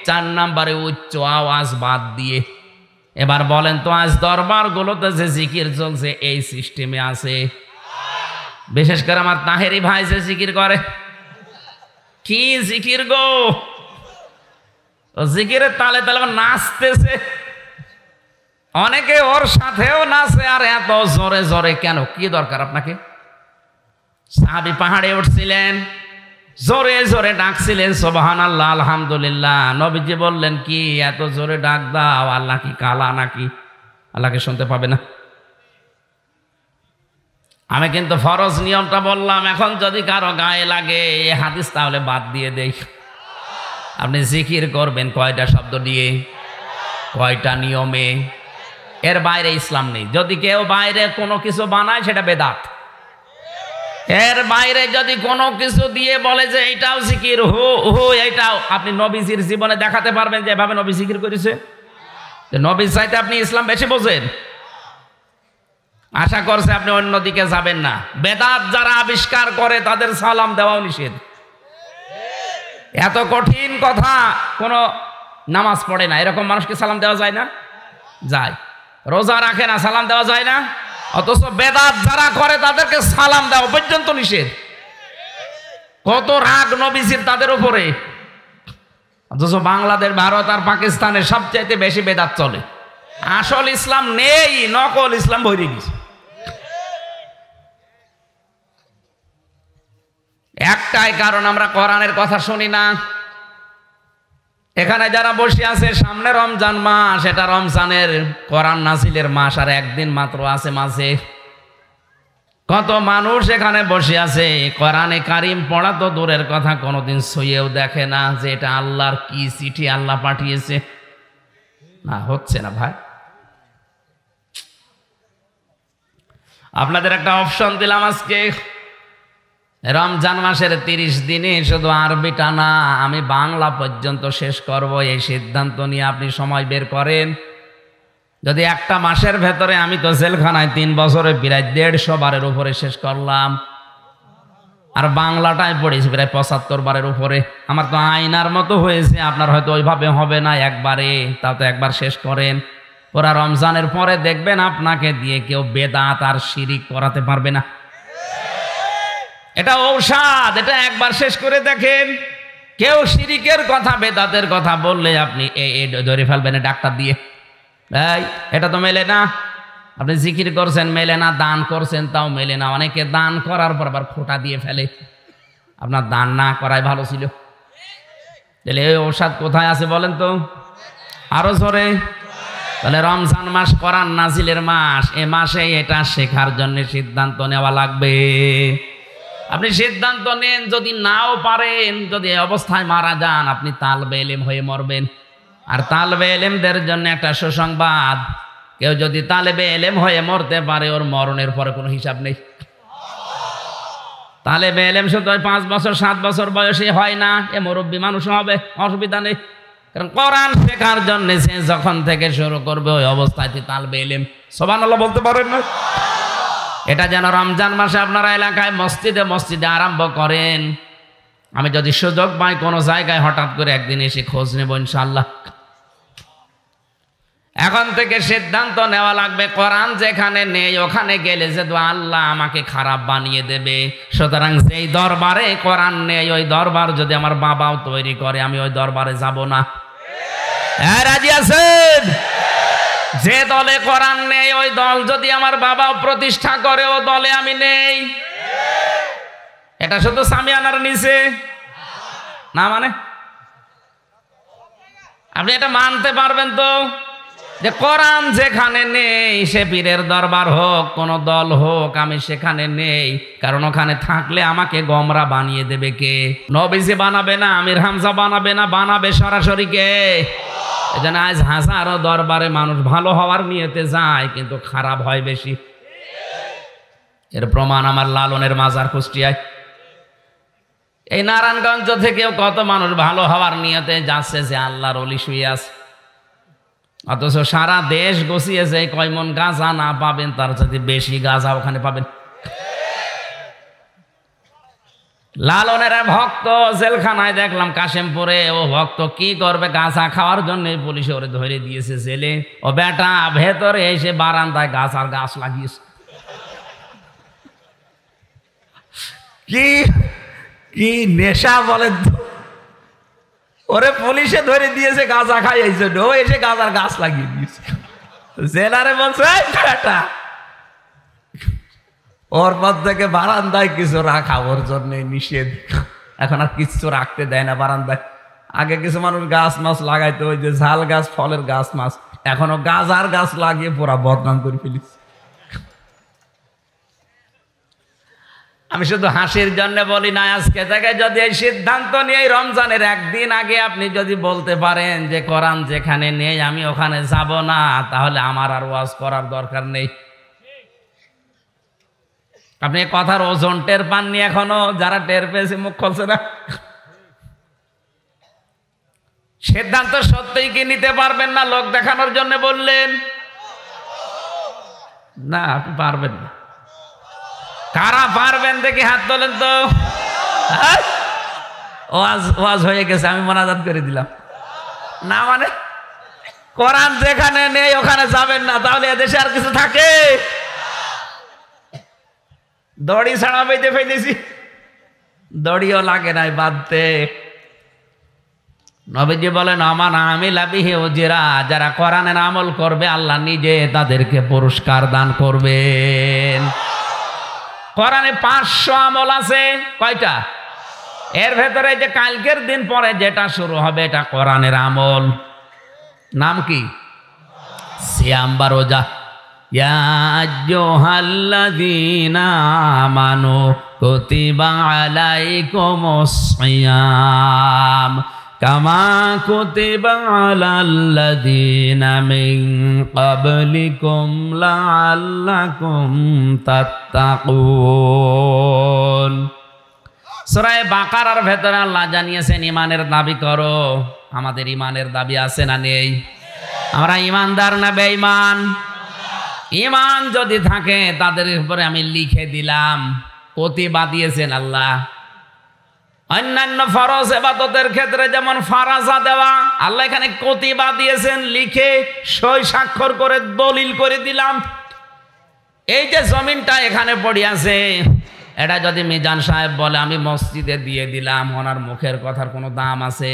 চার নাম্বারে উচ্চ আওয়াজ বাদ দিয়ে এবার বলেন তো আজ দরবারগুলোতে যে জিকির চলছে এই সিস্টেমে আছে বিশেষ করে আমার তাহেরি ভাই যে জিকির করে কি জিকির গো জিকিরের তালে তালে নাচতেছে অনেকে ওর সাথেও নাচে আর এত জোরে জোরে কেন কি দরকার আপনাকে সাহাবি পাহাড়ে উঠছিলেন জোরে জোরে ডাকছিলেন সোবাহান আল্লাহ আলহামদুলিল্লাহ নবীজি বললেন কি এত জোরে ডাক দাও আল্লাহ কি কালা নাকি আল্লাহকে শুনতে পাবে না আমি কিন্তু ফরজ নিয়মটা বললাম এখন যদি কারো গায়ে লাগে এ হাদিস তাহলে বাদ দিয়ে দেই আপনি জিকির করবেন কয়টা শব্দ দিয়ে কয়টা নিয়মে এর বাইরে ইসলাম নেই যদি কেউ বাইরে কোনো কিছু বানায় সেটা বেদাত এর বাইরে যদি কোনো কিছু দিয়ে বলে যে এইটাও জিকির হু হু এইটাও আপনি নবীজির জীবনে দেখাতে পারবেন যে এভাবে নবী জিকির করেছে নবী চাইতে আপনি ইসলাম বেশি বোঝেন আশা করছে আপনি অন্যদিকে যাবেন না বেদাত যারা আবিষ্কার করে তাদের সালাম দেওয়াও নিষেধ এত কঠিন কথা কোনো নামাজ পড়ে না এরকম মানুষকে সালাম দেওয়া যায় না যায় রোজা রাখে না সালাম দেওয়া যায় না অথচ বেদাত যারা করে তাদেরকে সালাম দেওয়া পর্যন্ত নিষেধ কত রাগ নবীজির তাদের উপরে অথচ বাংলাদেশ ভারত আর পাকিস্তানে সবচাইতে বেশি বেদাত চলে আসল ইসলাম নেই নকল ইসলাম ভরে গেছে একটাই কারণ আমরা কোরআনের কথা শুনি না এখানে যারা বসে আছে সামনে রমজান মাস এটা রমজানের কোরআন নাসিলের মাস আর একদিন মাত্র আছে মাসে কত মানুষ এখানে বসে আছে কোরআনে কারিম পড়া তো দূরের কথা কোনোদিন সইয়েও দেখে না যে এটা আল্লাহর কি চিঠি আল্লাহ পাঠিয়েছে না হচ্ছে না ভাই আপনাদের একটা অপশন দিলাম আজকে রমজান মাসের তিরিশ দিনে শুধু আরবি টানা আমি বাংলা পর্যন্ত শেষ করব এই সিদ্ধান্ত নিয়ে আপনি সময় বের করেন যদি একটা মাসের ভেতরে আমি তো জেলখানায় তিন বছরে প্রায় দেড়শো বারের উপরে শেষ করলাম আর বাংলাটাই পড়েছি প্রায় পঁচাত্তর বারের উপরে আমার তো আইনার মতো হয়েছে আপনার হয়তো ওইভাবে হবে না একবারে তা তো একবার শেষ করেন ওরা রমজানের পরে দেখবেন আপনাকে দিয়ে কেউ বেদাঁত আর সিঁড়ি করাতে পারবে না এটা ঔষাদ এটা একবার শেষ করে দেখেন কেউ শিরিকের কথা বেদাতের কথা বললে আপনি ধরে ফেলবেন ডাক্তার দিয়ে ভাই এটা তো মেলে না আপনি জিকির করছেন মেলে না দান করছেন তাও মেলে না অনেকে দান করার পর আবার খোটা দিয়ে ফেলে আপনার দান না করাই ভালো ছিল তাহলে এই ঔষধ কোথায় আছে বলেন তো আরো জোরে তাহলে রমজান মাস করার নাজিলের মাস এ মাসে এটা শেখার জন্য সিদ্ধান্ত নেওয়া লাগবে আপনি সিদ্ধান্ত নেন যদি নাও পারেন যদি অবস্থায় মারা যান আপনি তালবে এলেম হয়ে মরবেন আর তালবে এলেমদের জন্য একটা সুসংবাদ কেউ যদি তালেবে এলেম হয়ে মরতে পারে ওর মরণের পরে কোনো হিসাব নেই তালেবে এলেম শুধু পাঁচ বছর সাত বছর বয়সে হয় না এ মুরব্বী মানুষ হবে অসুবিধা নেই কারণ কোরআন শেখার জন্য সে যখন থেকে শুরু করবে ওই অবস্থায় তালবে এলেম সবান বলতে পারেন না এটা যেন রমজান মাসে আপনারা এলাকায় মসজিদে মসজিদে আরম্ভ করেন আমি যদি সুযোগ পাই কোনো জায়গায় হঠাৎ করে একদিন এসে খোঁজ নেব ইনশাল্লাহ এখন থেকে সিদ্ধান্ত নেওয়া লাগবে কোরআন যেখানে নেই ওখানে গেলে যে দু আল্লাহ আমাকে খারাপ বানিয়ে দেবে সুতরাং যেই দরবারে কোরআন নেই ওই দরবার যদি আমার বাবাও তৈরি করে আমি ওই দরবারে যাব না হ্যাঁ রাজি আছেন যে দলে কোরআন নেই ওই দল যদি আমার বাবা প্রতিষ্ঠা করে ও দলে আমি নেই এটা শুধু সামিয়ানার নিচে না মানে আপনি এটা মানতে পারবেন তো যে কোরআন যেখানে নেই সে পীরের দরবার হোক কোনো দল হোক আমি সেখানে নেই কারণ ওখানে থাকলে আমাকে গমরা বানিয়ে দেবে কে নবীজি বানাবে না আমির হামজা বানাবে না বানাবে সরাসরি কে যেন আজ হাজারো দরবারে মানুষ ভালো হওয়ার নিয়েতে যায় কিন্তু খারাপ হয় বেশি এর প্রমাণ আমার লালনের মাজার কুষ্টিয়ায় এই নারায়ণগঞ্জ থেকেও কত মানুষ ভালো হওয়ার নিয়েতে যাচ্ছে যে আল্লাহর অলি শুয়ে আছে অথচ সারা দেশ গছিয়েছে কয়মন গাঁজা না পাবেন তার সাথে বেশি গাঁজা ওখানে পাবেন লালনের ভক্ত জেলখানায় দেখলাম কাশেমপুরে ও ভক্ত কি করবে গাছা খাওয়ার জন্য পুলিশ ওরে ধরে দিয়েছে জেলে ও বেটা ভেতরে এসে বারান্দায় গাছ আর গাছ লাগিয়েছে কি কি নেশা বলে ওরে পুলিশে ধরে দিয়েছে গাছা খাই এই জন্য ও এসে গাঁজার গাছ লাগিয়ে দিয়েছে জেলারে বলছে বেটা ওর পর থেকে বারান্দায় কিছু রাখা ওর জন্য নিষেধ এখন আর কিচ্ছু রাখতে দেয় না বারান্দায় আগে কিছু মানুষ গাছ মাছ লাগাইতে ওই যে ঝাল গাছ ফলের গাছ মাছ এখনো গাছ আর গাছ লাগিয়ে পুরা বদনাম করে ফেলিস আমি শুধু হাসির জন্য বলি না আজকে থেকে যদি এই সিদ্ধান্ত নিয়ে রমজানের একদিন আগে আপনি যদি বলতে পারেন যে করান যেখানে নেই আমি ওখানে যাব না তাহলে আমার আর ওয়াজ করার দরকার নেই আপনি কথার ওজন টের পাননি এখনো যারা টের পেয়েছে মুখ খুলছে না সিদ্ধান্ত সত্যই কি নিতে পারবেন না লোক দেখানোর জন্য বললেন না আপনি পারবেন না কারা পারবেন দেখি হাত তোলেন তো হ্যাঁ? ওয়াজ ওয়াজ হয়ে গেছে আমি মনাজাত করে দিলাম না মানে কোরআন যেখানে নেই ওখানে যাবেন না তাহলে এদেশে আর কিছু থাকে দড়ি ছাড়া পেতে ফেলেছি দড়িও লাগে নাই বাঁধতে নবীজি বলেন আমার আমি লাবিহে ওজেরা যারা কোরআনের আমল করবে আল্লাহ নিজে তাদেরকে পুরস্কার দান করবেন কোরআনে পাঁচশো আমল আছে কয়টা এর ভেতরে যে কালকের দিন পরে যেটা শুরু হবে এটা কোরআনের আমল নাম কি শ্যাম বা রোজা মানো কুতিবালাইকুমসিয়াম কমা কুতিবালাল্লাদীনমিকুম লাল্লাকুম তত্তাকুন সুরায় বাঁকার ভেতরে আল্লাহ জানিয়েছেন ইমানের দাবি করো আমাদের ইমানের দাবি আছে না নেই আমরা ইমানদার না বেঈমান ইমান যদি থাকে তাদের উপরে আমি লিখে দিলাম প্রতিবা দিয়েছেন আল্লাহ অন্যান্য ফরজ এবাদতের ক্ষেত্রে যেমন ফারাজা দেওয়া আল্লাহ এখানে কতি দিয়েছেন লিখে সই স্বাক্ষর করে দলিল করে দিলাম এই যে জমিনটা এখানে পড়ে আছে এটা যদি মিজান সাহেব বলে আমি মসজিদে দিয়ে দিলাম ওনার মুখের কথার কোনো দাম আছে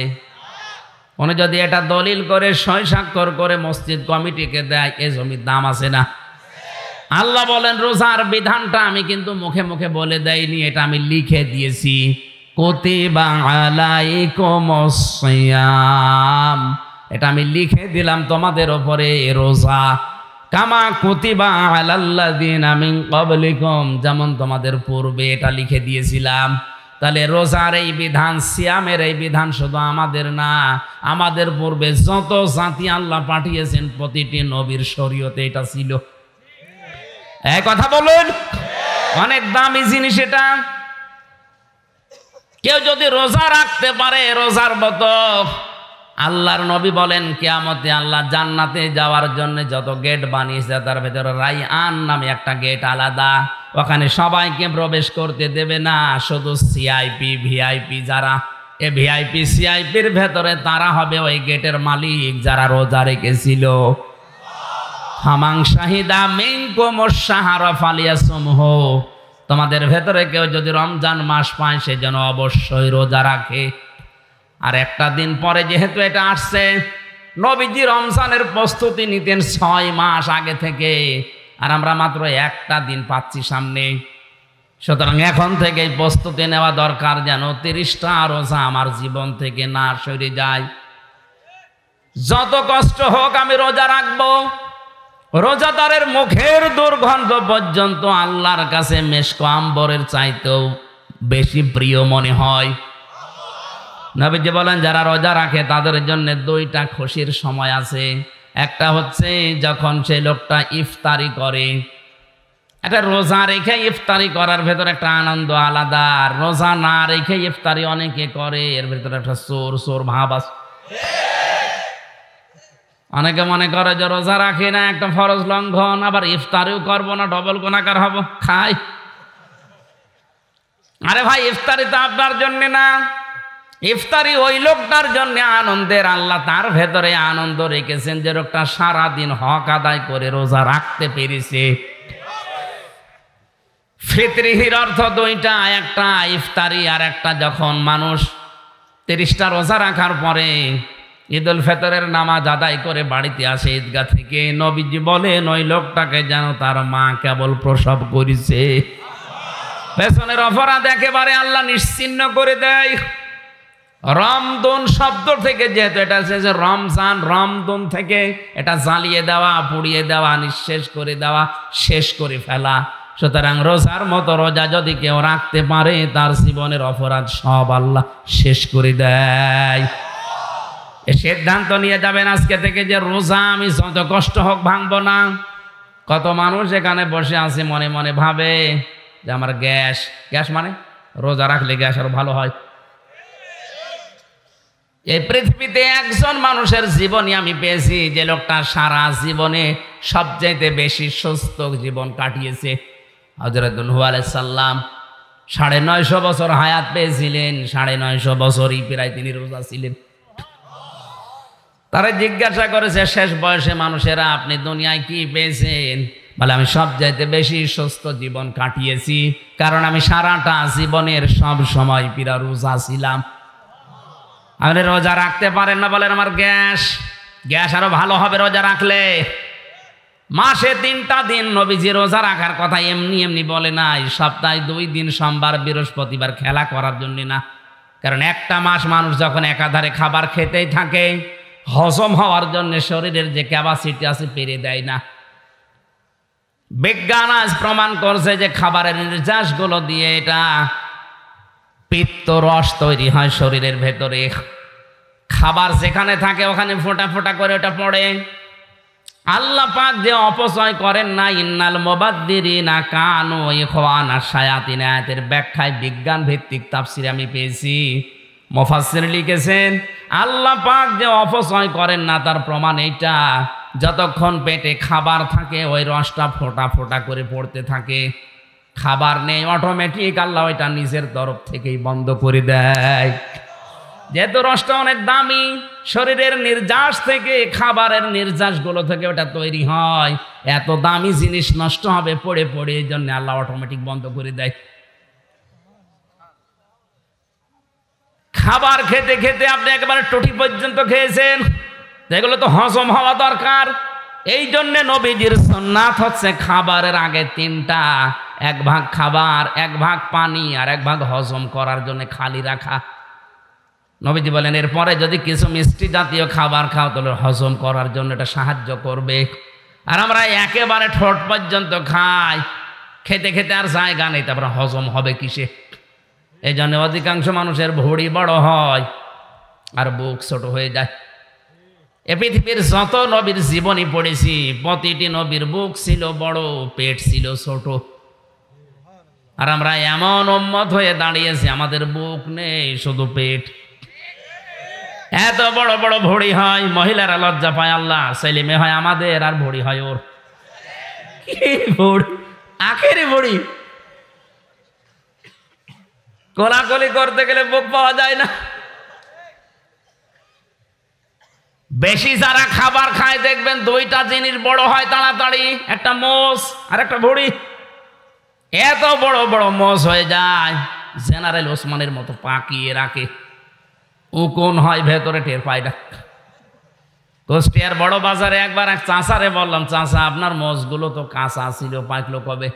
উনি যদি এটা দলিল করে সই স্বাক্ষর করে মসজিদ কমিটিকে দেয় এ জমির দাম আছে না আল্লাহ বলেন রোজার বিধানটা আমি কিন্তু মুখে মুখে বলে দেয়নি এটা আমি লিখে দিয়েছি কতিবা আলাইকুমসিয়াম এটা আমি লিখে দিলাম তোমাদের ওপরে রোজা কামা কতিবা আলাল্লাদিন আমি যেমন তোমাদের পূর্বে এটা লিখে দিয়েছিলাম তাহলে রোজার এই বিধান সিয়ামের এই বিধান শুধু আমাদের না আমাদের পূর্বে যত জাতি আল্লাহ পাঠিয়েছেন প্রতিটি নবীর শরীয়তে এটা ছিল এক কথা বলুন অনেক দামি জিনিস এটা কেউ যদি রোজা রাখতে পারে রোজার মত আল্লাহর নবী বলেন কেয়ামতে আল্লাহ জান্নাতে যাওয়ার জন্য যত গেট বানিয়েছে তার ভেতরে রাই আন নামে একটা গেট আলাদা ওখানে সবাইকে প্রবেশ করতে দেবে না শুধু সিআইপি ভিআইপি যারা এ ভিআইপি সিআইপির ভেতরে তারা হবে ওই গেটের মালিক যারা রোজা রেখেছিল ফামাং শাহিদা মিনকুম ফালিয়া ফালিয়াসমহ তোমাদের ভেতরে কেউ যদি রমজান মাস পায় সে যেন অবশ্যই রোজা রাখে আর একটা দিন পরে যেহেতু এটা আসছে নবীজি রমজানের প্রস্তুতি নিতেন ছয় মাস আগে থেকে আর আমরা মাত্র একটা দিন পাচ্ছি সামনে সুতরাং এখন থেকেই প্রস্তুতি নেওয়া দরকার যেন তিরিশটা রোজা আমার জীবন থেকে না সরে যায় যত কষ্ট হোক আমি রোজা রাখবো রোজাদারের মুখের দুর্গন্ধ পর্যন্ত আল্লাহর কাছে মেশক আম্বরের চাইতেও বেশি প্রিয় মনে হয় নবীজি বলেন যারা রোজা রাখে তাদের জন্য দুইটা খুশির সময় আছে একটা হচ্ছে যখন সেই লোকটা ইফতারি করে একটা রোজা রেখে ইফতারি করার ভেতরে একটা আনন্দ আলাদা রোজা না রেখে ইফতারি অনেকে করে এর ভেতরে একটা সোর সোর ভাব আছে অনেকে মনে করে যে রোজা রাখি না একটা ফরজ লঙ্ঘন আবার ইফতারেও করবো না ডবল গোনাকার হব খাই আরে ভাই ইফতারি তো আপনার জন্যে না ইফতারি ওই লোকটার জন্য আনন্দের আল্লাহ তার ভেতরে আনন্দ রেখেছেন যে লোকটা সারাদিন হক আদায় করে রোজা রাখতে পেরেছে ফিতরিহির অর্থ দুইটা একটা ইফতারি আর একটা যখন মানুষ তিরিশটা রোজা রাখার পরে ঈদ উল ফেতরের নামাজ আদায় করে বাড়িতে আসে ঈদগাহ থেকে নবীজি বলেন ওই লোকটাকে যেন তার মা কেবল প্রসব করেছে পেছনের অপরাধ একেবারে আল্লাহ নিশ্চিন্ন করে দেয় রমদন শব্দ থেকে যেহেতু এটা হচ্ছে যে রমজান রমদন থেকে এটা জ্বালিয়ে দেওয়া পুড়িয়ে দেওয়া নিঃশেষ করে দেওয়া শেষ করে ফেলা সুতরাং রোজার মতো রোজা যদি কেউ রাখতে পারে তার জীবনের অপরাধ সব আল্লাহ শেষ করে দেয় সিদ্ধান্ত নিয়ে যাবেন আজকে থেকে যে রোজা আমি যত কষ্ট হোক ভাঙব না কত মানুষ এখানে বসে আছে মনে মনে ভাবে যে আমার গ্যাস গ্যাস মানে রোজা রাখলে গ্যাস আরো ভালো হয় এই পৃথিবীতে একজন মানুষের জীবনে আমি পেয়েছি যে লোকটা সারা জীবনে সবচাইতে বেশি সুস্থ জীবন কাটিয়েছে হজরতুল সাল্লাম সাড়ে নয়শো বছর হায়াত পেয়েছিলেন সাড়ে নয়শো বছরই প্রায় তিনি রোজা ছিলেন তারা জিজ্ঞাসা করেছে শেষ বয়সে মানুষেরা আপনি দুনিয়ায় কি পেয়েছেন বলে আমি সব চাইতে বেশি সুস্থ জীবন কাটিয়েছি কারণ আমি সারাটা জীবনের সব সময় পিরা রোজা ছিলাম আপনি রোজা রাখতে পারেন না বলেন আমার গ্যাস গ্যাস আরো ভালো হবে রোজা রাখলে মাসে তিনটা দিন নবীজি রোজা রাখার কথা এমনি এমনি বলে নাই সপ্তাহে দুই দিন সোমবার বৃহস্পতিবার খেলা করার জন্য না কারণ একটা মাস মানুষ যখন একাধারে খাবার খেতেই থাকে হজম হওয়ার জন্য শরীরের যে ক্যাপাসিটি আছে পেরে দেয় না বিজ্ঞান আজ প্রমাণ করছে যে খাবারের নির্যাসগুলো দিয়ে এটা পিত্ত রস তৈরি হয় শরীরের ভেতরে খাবার যেখানে থাকে ওখানে ফোঁটা ফোঁটা করে ওটা পড়ে আল্লাহ পাক যে অপচয় করেন না ইন্নাল না কান ও না সায়াতিন আয়াতের ব্যাখ্যায় বিজ্ঞান ভিত্তিক তাফসির আমি পেয়েছি মোফাসের লিখেছেন আল্লাহ পাক যে অপচয় করেন না তার প্রমাণ এইটা যতক্ষণ পেটে খাবার থাকে ওই রসটা ফোটা ফোটা করে পড়তে থাকে খাবার নেই অটোমেটিক আল্লাহ ওইটা নিজের তরফ থেকেই বন্ধ করে দেয় যেহেতু রসটা অনেক দামি শরীরের নির্যাস থেকে খাবারের নির্যাসগুলো থেকে ওটা তৈরি হয় এত দামি জিনিস নষ্ট হবে পড়ে পড়ে এই জন্য আল্লাহ অটোমেটিক বন্ধ করে দেয় খাবার খেতে খেতে আপনি একেবারে টুটি পর্যন্ত খেয়েছেন এগুলো তো হজম হওয়া দরকার এই জন্যে নবীজির সন্ন্যাত হচ্ছে খাবারের আগে তিনটা এক ভাগ খাবার এক ভাগ পানি আর এক ভাগ হজম করার জন্য খালি রাখা নবীজি বলেন এরপরে যদি কিছু মিষ্টি জাতীয় খাবার খাও তাহলে হজম করার জন্য এটা সাহায্য করবে আর আমরা একেবারে ঠোঁট পর্যন্ত খাই খেতে খেতে আর জায়গা নেই তারপরে হজম হবে কিসে এই জন্য অধিকাংশ মানুষের ভড়ি বড় হয় আর বুক ছোট হয়ে যায় এ পৃথিবীর যত নবীর জীবনী পড়েছি প্রতিটি নবীর বুক ছিল বড় পেট ছিল ছোট আর আমরা এমন উম্মত হয়ে দাঁড়িয়েছি আমাদের বুক নেই শুধু পেট এত বড় বড় ভড়ি হয় মহিলারা লজ্জা পায় আল্লাহ সেলিমে হয় আমাদের আর ভড়ি হয় ওর ভড়ি আখেরে ভড়ি কোলাকলি করতে গেলে বুক পাওয়া যায় না বেশি যারা খাবার খায় দেখবেন দুইটা জিনিস বড় হয় তাড়াতাড়ি একটা মোষ আর একটা ভুড়ি এত বড় বড় মোষ হয়ে যায় জেনারেল ওসমানের মতো পাকিয়ে রাখে ও কোন হয় ভেতরে টের পায় না কুষ্টিয়ার বড় বাজারে একবার এক চাঁচারে বললাম চাঁচা আপনার মোষগুলো তো কাঁচা ছিল পাকলো কবে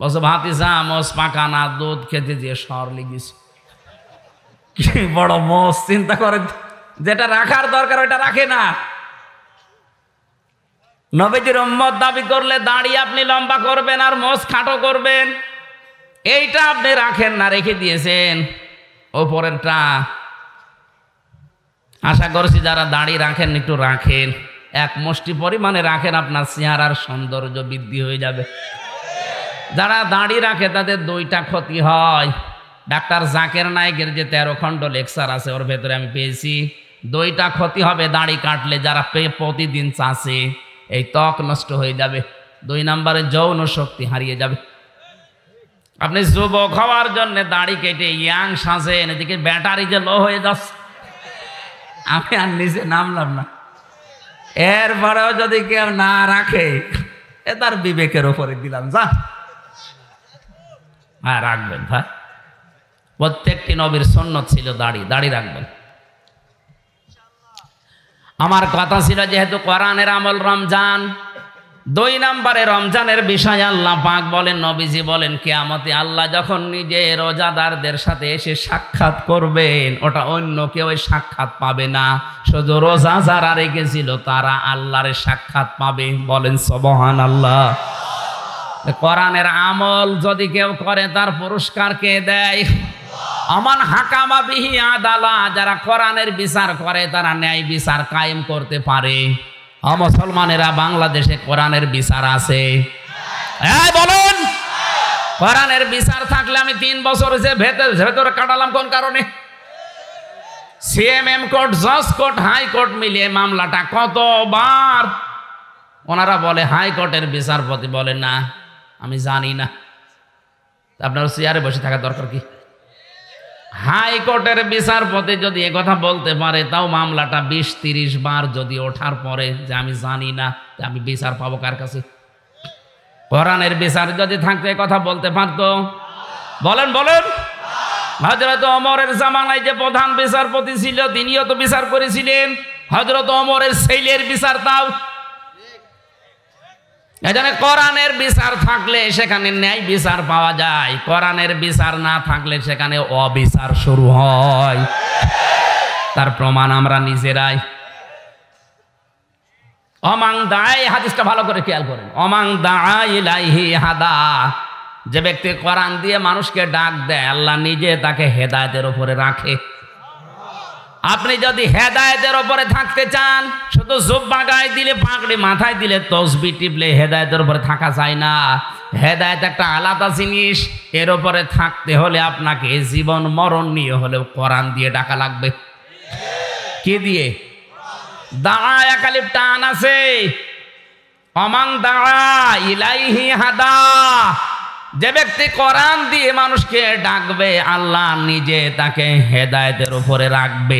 বলছে ভাতি চামচ পাকানা দুধ খেতে দিয়ে শহর লেগেছে কি বড় মোষ চিন্তা করে যেটা রাখার দরকার ওইটা রাখে না নবীজির উম্মত দাবি করলে দাঁড়িয়ে আপনি লম্বা করবেন আর মোষ খাটো করবেন এইটা আপনি রাখেন না রেখে দিয়েছেন ওপরেরটা আশা করছি যারা দাড়ি রাখেন একটু রাখেন এক মুষ্টি পরিমাণে রাখেন আপনার চেহারার সৌন্দর্য বৃদ্ধি হয়ে যাবে যারা দাঁড়িয়ে রাখে তাদের দুইটা ক্ষতি হয় ডাক্তার জাকের নায়কের যে তেরো খণ্ড লেকচার আছে ওর ভেতরে আমি পেয়েছি দুইটা ক্ষতি হবে দাঁড়ি কাটলে যারা প্রতিদিন চাষে এই ত্বক নষ্ট হয়ে যাবে দুই নম্বরে যৌন শক্তি হারিয়ে যাবে আপনি যুবক হওয়ার জন্য দাড়ি কেটে ইয়াং সাঁচেন এদিকে ব্যাটারি যে লো হয়ে যাস আমি আর নিজে নামলাম না এরপরেও যদি কেউ না রাখে এ তার বিবেকের ওপরে দিলাম যা হ্যাঁ রাখবেন ভাই হ্যাঁ। প্রত্যেকটি নবীর সন্ন্যত ছিল দাড়ি দাড়ি রাখবেন আমার কথা ছিল যেহেতু কোরআনের আমল রমজান দুই নম্বরে রমজানের বিষয় আল্লাহ পাক বলেন নবীজি বলেন কে কেয়ামতে আল্লাহ যখন নিজে রোজাদারদের সাথে এসে সাক্ষাৎ করবেন ওটা অন্য কেউ সাক্ষাৎ পাবে না শুধু রোজা যারা রেখেছিল তারা আল্লাহরের সাক্ষাৎ পাবে বলেন সবহান আল্লাহ কোরআনের আমল যদি কেউ করে তার পুরস্কার কে দেয় আমান হাকামা বিহি আদালা যারা কোরআনের বিচার করে তারা ন্যায় বিচার কায়েম করতে পারে মুসলমানেরা বাংলাদেশে কোরআনের বিচার আছে বলুন কোরআনের বিচার থাকলে আমি তিন বছর যে ভেতর ভেতরে কাটালাম কোন কারণে সিএমএম কোর্ট জজ কোর্ট হাইকোর্ট মিলিয়ে মামলাটা কতবার ওনারা বলে হাইকোর্টের বিচারপতি বলে না আমি জানি না আপনার চেয়ারে বসে থাকা দরকার কি হাইকোর্টের বিচারপতি যদি কথা বলতে পারে তাও মামলাটা বিশ তিরিশ বার যদি ওঠার পরে যে আমি জানি না আমি বিচার পাবো কার কাছে কোরআনের বিচার যদি থাকতে কথা বলতে পারতো বলেন বলেন হজরত অমরের জামানায় যে প্রধান বিচারপতি ছিল তিনিও তো বিচার করেছিলেন হজরত অমরের ছেলের বিচার তাও এখানে কোরআনের বিচার থাকলে সেখানে ন্যায় বিচার পাওয়া যায় কোরআনের বিচার না থাকলে সেখানে অবিচার শুরু হয় তার প্রমাণ আমরা নিজেরাই অমাং দায় হাদিসটা ভালো করে খেয়াল করেন অমাং দায়হি হাদা যে ব্যক্তি কোরআন দিয়ে মানুষকে ডাক দেয় আল্লাহ নিজে তাকে হেদায়তের উপরে রাখে আপনি যদি হেদায়তের ওপরে থাকতে চান শুধু জোব্বা গায়ে দিলে পাঁকড়ে মাথায় দিলে তসবি টিপলে হেদায়তের ওপরে থাকা যায় না হেদায়ত একটা আলাদা জিনিস এর ওপরে থাকতে হলে আপনাকে জীবন মরণ নিয়ে হলেও কোরআন দিয়ে ডাকা লাগবে কে দিয়ে দাঁড়ায় একালিপ টান আছে অমান দাঁড়া ইলাইহি হাদা যে ব্যক্তি কোরআন দিয়ে মানুষকে ডাকবে আল্লাহ নিজে তাকে হেদায়তের উপরে রাখবে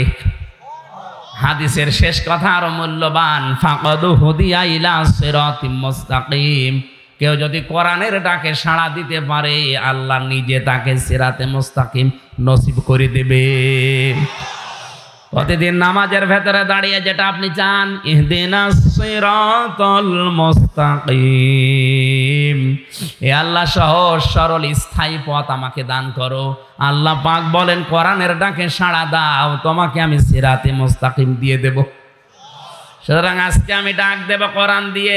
হাদিসের শেষ কথা আরো মূল্যবান ফাঁকদু হুদিয়া ইলা সিরাতিম মুস্তাকিম কেউ যদি কোরআনের ডাকে সাড়া দিতে পারে আল্লাহ নিজে তাকে সিরাতে মুস্তাকিম নসিব করে দেবে প্রতিদিন নামাজের ভেতরে দাঁড়িয়ে যেটা আপনি চান মুস্তাকিম এ আল্লাহ সহজ সরল স্থায়ী পথ আমাকে দান করো আল্লাহ পাক বলেন কোরআনের ডাকে সাড়া দাও তোমাকে আমি সিরাতে মোস্তাকিম দিয়ে দেব সুতরাং আজকে আমি ডাক দেব কোরআন দিয়ে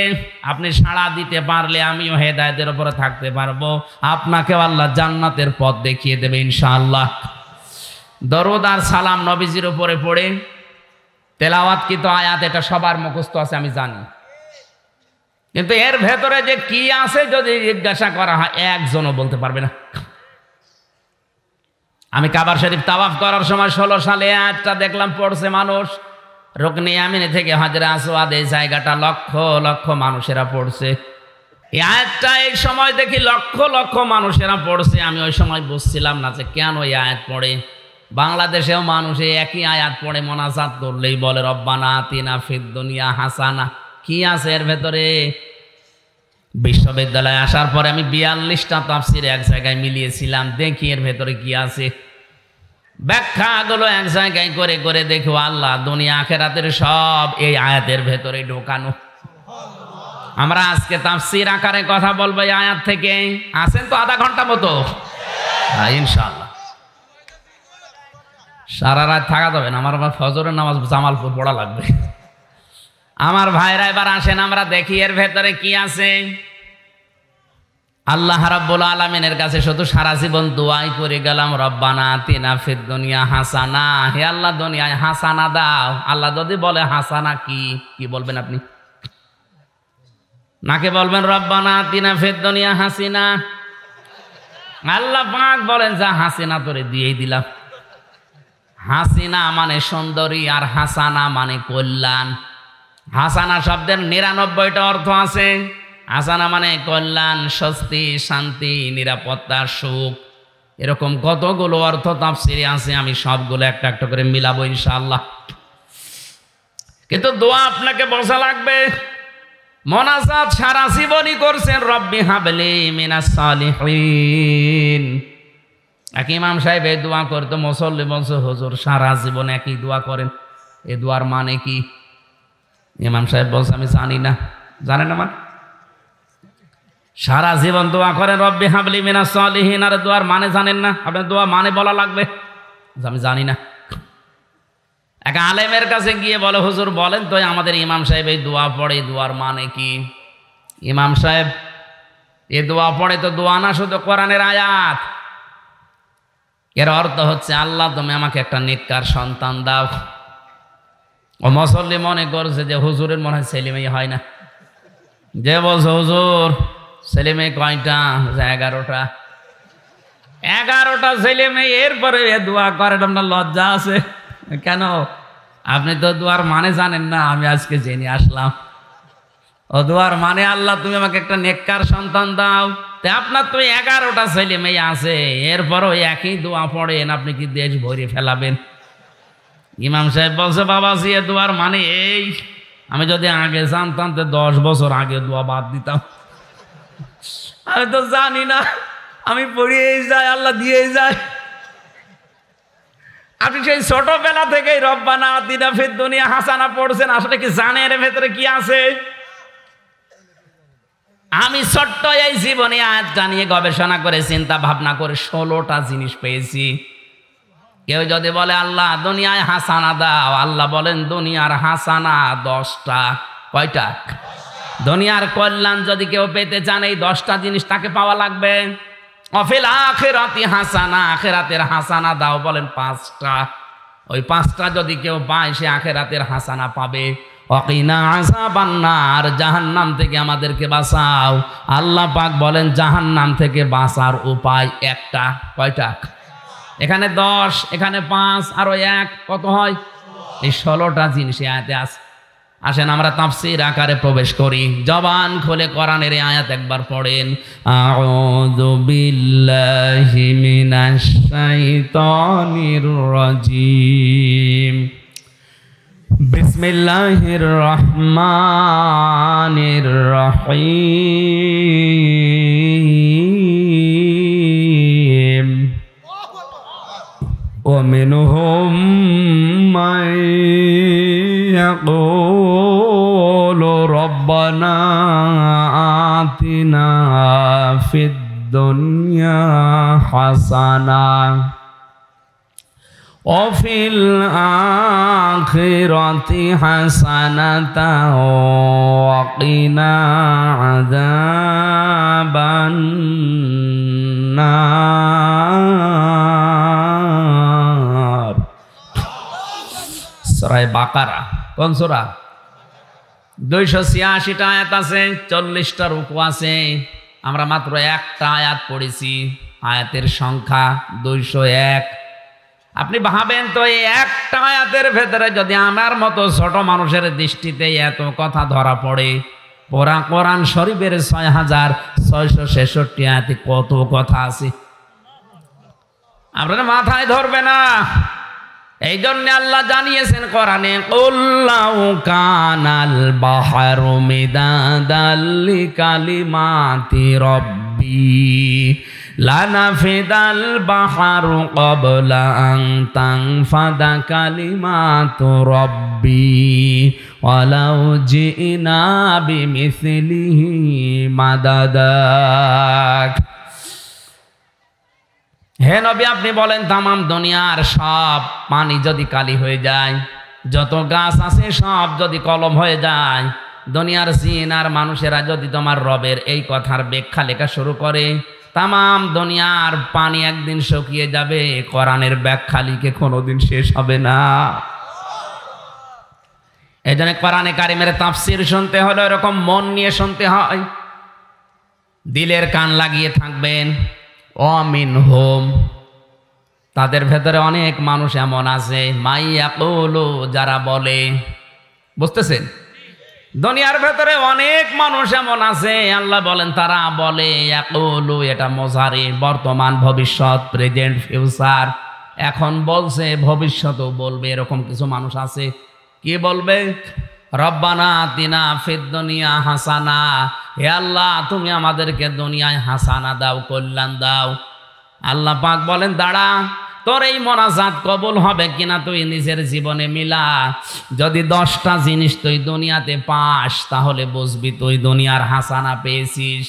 আপনি সাড়া দিতে পারলে আমিও হেদায়তের উপরে থাকতে পারবো আপনাকে আল্লাহ জান্নাতের পথ দেখিয়ে দেবে ইনশাআল্লাহ দরদ আর সালাম নবীজির উপরে পড়ে তেলাওয়াত কি তো আয়াত এটা সবার মুখস্থ আছে আমি জানি কিন্তু এর ভেতরে যে কি আছে যদি জিজ্ঞাসা করা হয় একজনও বলতে পারবে না আমি কাবার শরীফ তাওয়াফ করার সময় ষোলো সালে আটটা দেখলাম পড়ছে মানুষ রোকনি আমিনে থেকে হাজরা আসোয়াদ এই জায়গাটা লক্ষ লক্ষ মানুষেরা পড়ছে আয়াতটা এই সময় দেখি লক্ষ লক্ষ মানুষেরা পড়ছে আমি ওই সময় বুঝছিলাম না যে কেন এই আয়াত পড়ে বাংলাদেশেও মানুষে একই আয়াত পড়ে মনাজাত করলেই বলে রব্বানা তিনা দুনিয়া হাসানা কি আছে এর ভেতরে বিশ্ববিদ্যালয়ে আসার পরে আমি বিয়াল্লিশটা তাফসির এক জায়গায় মিলিয়েছিলাম দেখি এর ভেতরে কি আছে ব্যাখ্যা গুলো এক জায়গায় করে করে দেখো আল্লাহ দুনিয়া আখেরাতের সব এই আয়াতের ভেতরে ঢোকানো আমরা আজকে তাফসির আকারে কথা বলবো এই আয়াত থেকে আসেন তো আধা ঘন্টা মতো হ্যাঁ, ইনশাল সারা রাত থাকা যাবে না আমার আবার ফজরের নামাজ জামালপুর পড়া লাগবে আমার ভাইরা এবার আসেন আমরা দেখি এর ভেতরে কি আছে আল্লাহ রাব্বুল আলামিনের কাছে শুধু সারা জীবন দোয়াই করে গেলাম রব্বানা তিনা ফির দুনিয়া হাসানা হে আল্লাহ দুনিয়ায় হাসানা দাও আল্লাহ যদি বলে হাসানা কি কি বলবেন আপনি নাকে বলবেন রব্বানা তিনা ফিদ দুনিয়া হাসিনা আল্লাহ পাক বলেন যা হাসিনা তোরে দিয়েই দিলাম হাসিনা মানে সুন্দরী আর হাসানা মানে কল্যাণ হাসানা শব্দের নিরানব্বইটা অর্থ আছে হাসানা মানে কল্যাণ স্বস্তি শান্তি নিরাপত্তা সুখ এরকম কতগুলো অর্থ তাফসিরে আছে আমি সবগুলো একটা একটা করে মিলাবো ইনশাআল্লাহ কিন্তু দোয়া আপনাকে বসা লাগবে মনাজাত সারা জীবনই করছেন রব্বি হাবলি মিনাস সালিহিন এক ইমাম সাহেব এই দোয়া করতো মুসল্লি বলছে হজুর সারা জীবন একই দোয়া করেন এ দোয়ার মানে কি ইমাম সাহেব বলছে আমি জানি না জানেন না মানে সারা জীবন দোয়া করেন রব্বি হাবলি মিনা সলিহীন আর দোয়ার মানে জানেন না আপনার দোয়া মানে বলা লাগবে আমি জানি না এক আলেমের কাছে গিয়ে বলে হুজুর বলেন তো আমাদের ইমাম সাহেব এই দোয়া পড়ে দোয়ার মানে কি ইমাম সাহেব এ দোয়া পড়ে তো দোয়া না শুধু কোরআনের আয়াত এর অর্থ হচ্ছে আল্লাহ তুমি আমাকে একটা নিকার সন্তান দাও ও মসল্লি মনে করছে যে হুজুরের মনে হয় ছেলেমেয়ে হয় না যে বলছে হুজুর ছেলে মেয়ে কয়টা এগারোটা এগারোটা ছেলে মেয়ে এরপরে দোয়া করে আপনার লজ্জা আছে কেন আপনি তো দোয়ার মানে জানেন না আমি আজকে জেনে আসলাম ও দোয়ার মানে আল্লাহ তুমি আমাকে একটা নেককার সন্তান দাও তা আপনার তো এগারোটা ছেলে মেয়ে আছে এরপরও একই দোয়া পড়েন আপনি কি দেশ ভরে ফেলাবেন ইমাম সাহেব বলছে বাবা সিয়ে দোয়ার মানে এই আমি যদি আগে জানতাম তো দশ বছর আগে দোয়া বাদ দিতাম আমি তো জানি না আমি পড়িয়েই যাই আল্লাহ দিয়েই যাই আপনি সেই ছোটবেলা থেকেই রব্বানা দিনা ফির দুনিয়া হাসানা পড়ছেন আসলে কি জানে এর ভেতরে কি আছে আমি ছোট্ট এই জীবনে আয়াতটা নিয়ে গবেষণা করে চিন্তা ভাবনা করে ষোলোটা জিনিস পেয়েছি কেউ যদি বলে আল্লাহ দুনিয়ায় হাসানা দাও আল্লাহ বলেন দুনিয়ার হাসানা দশটা কয়টা দুনিয়ার কল্যাণ যদি কেউ পেতে চান এই দশটা জিনিস তাকে পাওয়া লাগবে অফিল আখেরাতি হাসানা আখেরাতের হাসানা দাও বলেন পাঁচটা ওই পাঁচটা যদি কেউ পায় সে আখেরাতের হাসানা পাবে অকিনা আসা বান্নার জাহান্নাম থেকে আমাদেরকে বাঁচাও আল্লাহ পাক বলেন জাহান্নাম থেকে বাঁচার উপায় একটা কয়টা এখানে দশ এখানে পাঁচ আরও এক কত হয় এই ষোলোটা জিনিস আয়াতে আস আসেন আমরা তাফসির আকারে প্রবেশ করি জবান খুলে কোরআনের আয়াত একবার পড়েন আউযু বিল্লাহি মিনাশ শাইতানির রাজিম بسم الله الرحمن الرحيم ومنهم من يقول ربنا آتنا في الدنيا حسنه অফিল আখিরতি হাসানাতা অকিনা আদাবান নার সরাই বাকারা কোন সুরা দুইশো ছিয়াশিটা আয়াত আছে চল্লিশটা রুকু আছে আমরা মাত্র একটা আয়াত পড়েছি আয়াতের সংখ্যা দুইশো এক আপনি ভাবেন তো এই একটা আয়াতের ভেতরে যদি আমার মতো ছোট মানুষের দৃষ্টিতে এত কথা ধরা পড়ে পোড়া কোরআন শরীফের ছয় হাজার ছয়শো ছেষট্টি আয়াতে কত কথা আছে আপনার মাথায় ধরবে না এই জন্য আল্লাহ জানিয়েছেন কোরআনে উল্লাউ কানাল বাহারু মিদাদাল্লি মাতি রব্ব ربي لنفد البحر قبل أن تنفد كلمات ربي ولو جئنا بمثله مددا হে নবী আপনি বলেন তামাম দুনিয়ার সব পানি যদি কালি হয়ে যায় যত গাছ আছে সব যদি কলম হয়ে যায় দুনিয়ার জিন আর মানুষেরা যদি তোমার রবের এই কথার ব্যাখ্যা লেখা শুরু করে তাম দুনিয়ার পানি একদিন শুকিয়ে যাবে কোরআনের ব্যাখ্যা লিখে কোনোদিন শেষ হবে না এই জন্য কোরআনে কারিমের তাফসির শুনতে হলে এরকম মন নিয়ে শুনতে হয় দিলের কান লাগিয়ে থাকবেন অমিন হোম তাদের ভেতরে অনেক মানুষ এমন আছে মাইয়া কৌলো যারা বলে বুঝতেছেন দুনিয়ার ভেতরে অনেক মানুষ এমন আছে আল্লাহ বলেন তারা বলে একলু এটা মজারে বর্তমান ভবিষ্যৎ প্রেজেন্ট ফিউচার এখন বলছে ভবিষ্যতেও বলবে এরকম কিছু মানুষ আছে কি বলবে রব্বানা তিনা দুনিয়া হাসানা হে আল্লাহ তুমি আমাদেরকে দুনিয়ায় হাসানা দাও কল্যাণ দাও আল্লাহ পাক বলেন দাঁড়া তোর এই মনাজাত কবল হবে কিনা তুই নিজের জীবনে মিলা যদি দশটা জিনিস তুই দুনিয়াতে পাস তাহলে বুঝবি তুই দুনিয়ার হাসানা পেয়েছিস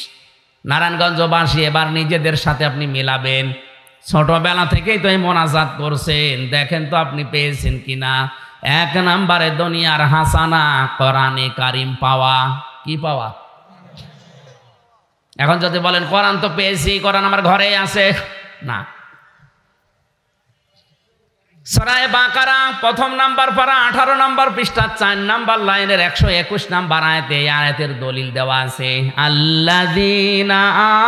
নারায়ণগঞ্জবাসী এবার নিজেদের সাথে আপনি মিলাবেন ছোটবেলা থেকেই তো এই মোনাজাত করছেন দেখেন তো আপনি পেয়েছেন কিনা এক নাম্বারে দুনিয়ার হাসানা কোরআনে কারিম পাওয়া কি পাওয়া এখন যদি বলেন কোরআন তো পেয়েছি কোরআন আমার ঘরে আছে না সরায় বাঁকারা প্রথম নাম্বার পারা আঠারো নাম্বার পৃষ্ঠা চার নাম্বার লাইনের একশো একুশ নাম্বার আয়তে আয়তের দলিল দেওয়া আছে আল্লা আল্লাদিনা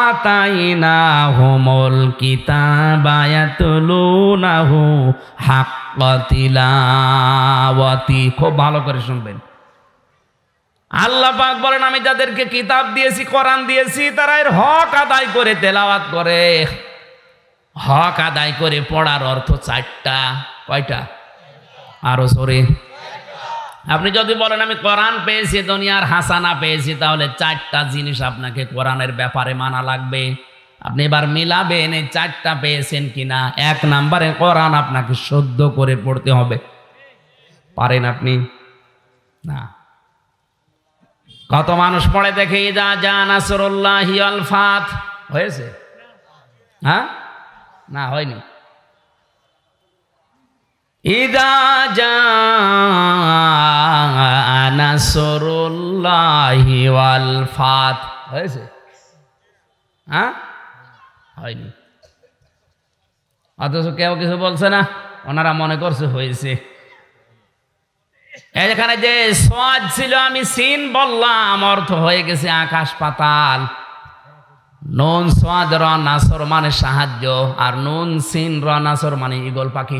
আতাইনা হোমল কিতাবায়াতুলুনাহু হাক্কাতিলাওয়াতি খুব ভালো করে শুনবেন আল্লাহ পাক বলেন আমি যাদেরকে কিতাব দিয়েছি কোরআন দিয়েছি তারা এর হক আদায় করে তেলাওয়াত করে হক আদায় করে পড়ার অর্থ চারটা কয়টা আরো সরে আপনি যদি বলেন আমি কোরআন পেয়েছি দুনিয়ার হাসানা পেয়েছি তাহলে চারটা জিনিস আপনাকে কোরআনের ব্যাপারে মানা লাগবে আপনি এবার মিলাবেন এই চারটা পেয়েছেন কিনা এক নাম্বারে কোরআন আপনাকে সদ্য করে পড়তে হবে পারেন আপনি না কত মানুষ পড়ে দেখে ইদা যা আলফাত হয়েছে হ্যাঁ না হয়নি ইদা ফাত হয়েছে হ্যাঁ হয়নি অথচ কেউ কিছু বলছে না ওনারা মনে করছে হয়েছে এখানে যে সোয়াদ ছিল আমি সিন বললাম অর্থ হয়ে গেছে আকাশ পাতাল নুন সোয়াদ র নাসর মানে সাহায্য আর নুন সিন র নাসর মানে ইগল পাখি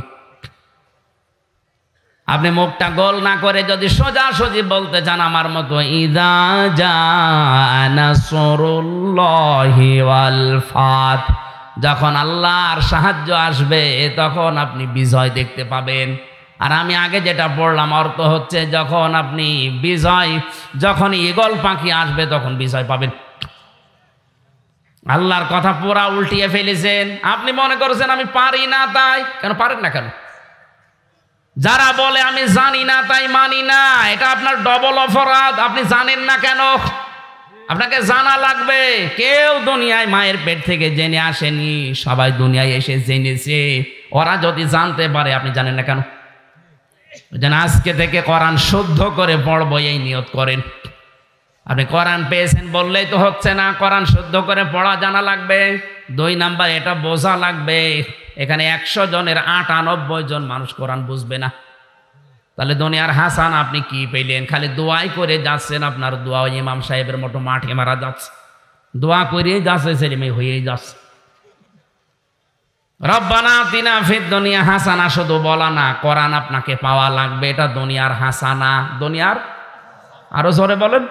আপনি মুখটা গোল না করে যদি সোজা সোজি বলতে চান আমার মতো ইদা ফাত যখন আল্লাহর সাহায্য আসবে তখন আপনি বিজয় দেখতে পাবেন আর আমি আগে যেটা পড়লাম অর্থ হচ্ছে যখন আপনি বিজয় যখন ইগল পাখি আসবে তখন বিজয় পাবেন আল্লাহর কথা পুরা উল্টিয়ে ফেলেছেন আপনি মনে করছেন আমি পারি না তাই কেন পারেন না কেন যারা বলে আমি জানি না তাই মানি না এটা আপনার ডবল অপরাধ আপনি জানেন না কেন আপনাকে জানা লাগবে কেউ দুনিয়ায় মায়ের পেট থেকে জেনে আসেনি সবাই দুনিয়ায় এসে জেনেছে ওরা যদি জানতে পারে আপনি জানেন না কেন যেন আজকে থেকে করান শুদ্ধ করে বড় এই নিয়ত করেন আপনি কোরআন পেয়েছেন বললেই তো হচ্ছে না কোরআন শুদ্ধ করে পড়া জানা লাগবে দুই নাম্বার এটা বোঝা লাগবে এখানে একশো জনের আটানব্বই জন মানুষ কোরআন বুঝবে না তাহলে দুনিয়ার হাসান আপনি কি পেলেন খালি দোয়াই করে যাচ্ছেন আপনার দোয়া ইমাম সাহেবের মতো মাঠে মারা যাচ্ছে দোয়া করিয়ে যাচ্ছে ছেলেমেয়ে হয়েই যাচ্ছে রব্বানা তিনা ফির দুনিয়া হাসানা শুধু বলা না কোরআন আপনাকে পাওয়া লাগবে এটা দুনিয়ার হাসানা দুনিয়ার আরো জোরে বলেন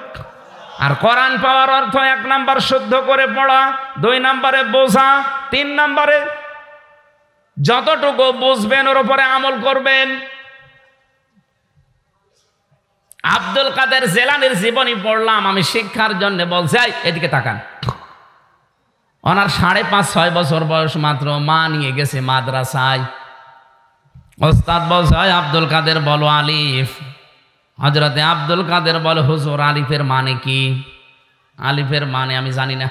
আর কোরআন পাওয়ার অর্থ এক নাম্বার শুদ্ধ করে পড়া দুই নাম্বারে বোঝা তিন নাম্বারে যতটুকু বুঝবেন ওর উপরে আমল করবেন আব্দুল কাদের জেলানির জীবনী পড়লাম আমি শিক্ষার জন্য বলছি এদিকে তাকান ওনার সাড়ে পাঁচ ছয় বছর বয়স মাত্র মা নিয়ে গেছে মাদ্রাসায় ওস্তাদ বলছে আব্দুল কাদের বলো আলিফ হজরতে আব্দুল কাদের বলে হুজুর আলিফের মানে কি আলিফের মানে আমি জানি না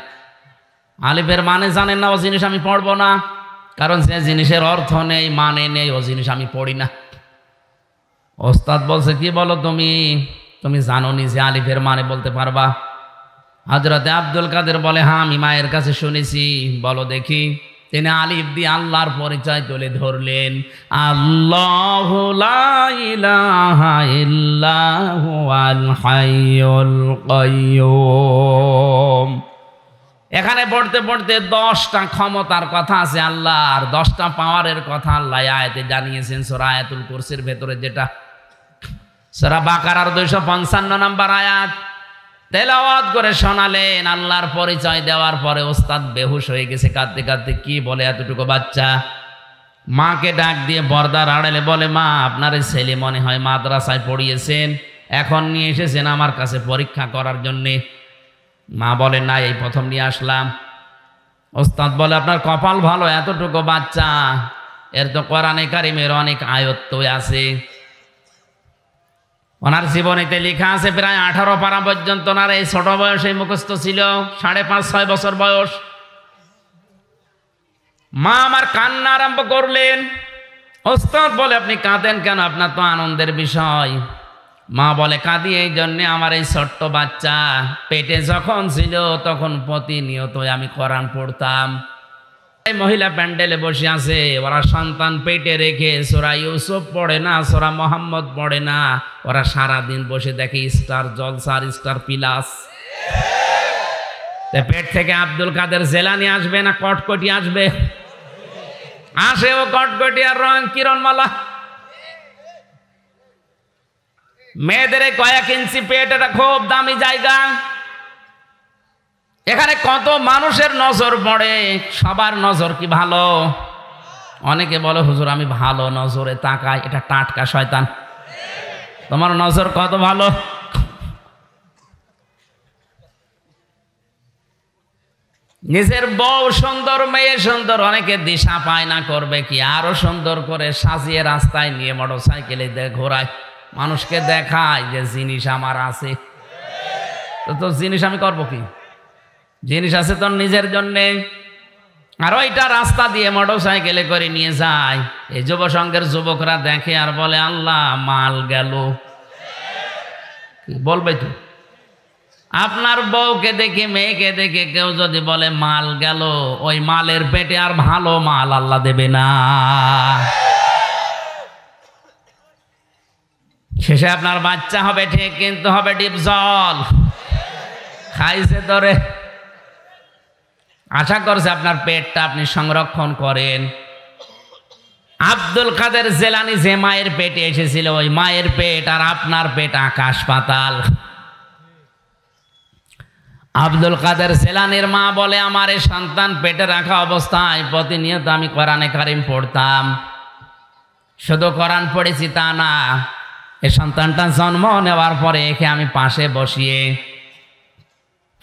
আলিফের মানে জানেন না ও জিনিস আমি পড়বো না কারণ সে জিনিসের অর্থ নেই মানে নেই ও জিনিস আমি পড়ি না ওস্তাদ বলছে কি বলো তুমি তুমি জানো নি যে আলিফের মানে বলতে পারবা হজরতে আব্দুল কাদের বলে হ্যাঁ আমি মায়ের কাছে শুনেছি বলো দেখি তিনি আলিফ দিয়ে আল্লাহর পরিচয় তুলে ধরলেন আল্লাহ এখানে পড়তে পড়তে দশটা ক্ষমতার কথা আছে আল্লাহর দশটা পাওয়ারের কথা আল্লাহ আয়াতে জানিয়েছেন সোরা আয়াতুল কোর্সের ভেতরে যেটা সোরা আর দুইশো পঞ্চান্ন নাম্বার আয়াত তেলাওয়াত করে শোনালেন আল্লাহর পরিচয় দেওয়ার পরে ওস্তাদ বেহুশ হয়ে গেছে কাঁদতে কাঁদতে কি বলে এতটুকু বাচ্চা মাকে ডাক দিয়ে বর্দার আড়ালে বলে মা আপনার ছেলে মনে হয় মাদ্রাসায় পড়িয়েছেন এখন নিয়ে এসেছেন আমার কাছে পরীক্ষা করার জন্যে মা বলে না এই প্রথম নিয়ে আসলাম ওস্তাদ বলে আপনার কপাল ভালো এতটুকু বাচ্চা এর তো কোরআনে কারিমের অনেক আয়ত্ত আছে ওনার জীবনীতে লেখা আছে প্রায় আঠারো পাড়া পর্যন্ত ওনার এই ছোট বয়সে মুখস্থ ছিল সাড়ে পাঁচ ছয় বছর বয়স মা আমার কান্না আরম্ভ করলেন ওস্তাদ বলে আপনি কাঁদেন কেন আপনার তো আনন্দের বিষয় মা বলে কাঁদি এই জন্যে আমার এই ছোট্ট বাচ্চা পেটে যখন ছিল তখন প্রতিনিয়ত আমি কোরআন পড়তাম মহিলা প্যান্ডেলে বসে আছে ওরা সন্তান পেটে রেখে সোরা ইউসুফ পড়ে না সোরা মোহাম্মদ পড়ে না ওরা সারা দিন বসে দেখে স্টার জলসার স্টার পিলাস পেট থেকে আব্দুল কাদের জেলানি আসবে না কটকটি আসবে আসে ও কটকটি আর রং কিরণমালা মেয়েদের কয়েক ইঞ্চি পেট এটা খুব দামি জায়গা এখানে কত মানুষের নজর পড়ে সবার নজর কি ভালো অনেকে বলো হুজুর আমি ভালো নজরে তাকাই এটা টাটকা শয়তান তোমার নজর কত ভালো নিজের বউ সুন্দর মেয়ে সুন্দর অনেকে দিশা পায় না করবে কি আরো সুন্দর করে সাজিয়ে রাস্তায় নিয়ে মোটর সাইকেলে ঘোরায় মানুষকে দেখায় যে জিনিস আমার আছে তো জিনিস আমি করবো কি জিনিস আছে তোর নিজের জন্যে আর ওইটা রাস্তা দিয়ে মোটর সাইকেলে করে নিয়ে যায় এই যুব সংঘের যুবকরা দেখে আর বলে আল্লাহ মাল গেল বলবে তো আপনার বউকে দেখে মেয়েকে দেখে কেউ যদি বলে মাল গেল ওই মালের পেটে আর ভালো মাল আল্লাহ দেবে না শেষে আপনার বাচ্চা হবে ঠিক কিন্তু হবে ডিপ জল খাইছে ধরে আশা করছে আপনার পেটটা আপনি সংরক্ষণ করেন আব্দুল কাদের জেলানি যে মায়ের পেটে এসেছিল ওই মায়ের পেট আর আপনার পেট আকাশ পাতাল আব্দুল কাদের সেলানির মা বলে আমার এই সন্তান পেটে রাখা অবস্থায় প্রতিনিয়ত আমি কোরআনে কারিম পড়তাম শুধু কোরআন পড়েছি তা না এ সন্তানটা জন্ম নেওয়ার পরে একে আমি পাশে বসিয়ে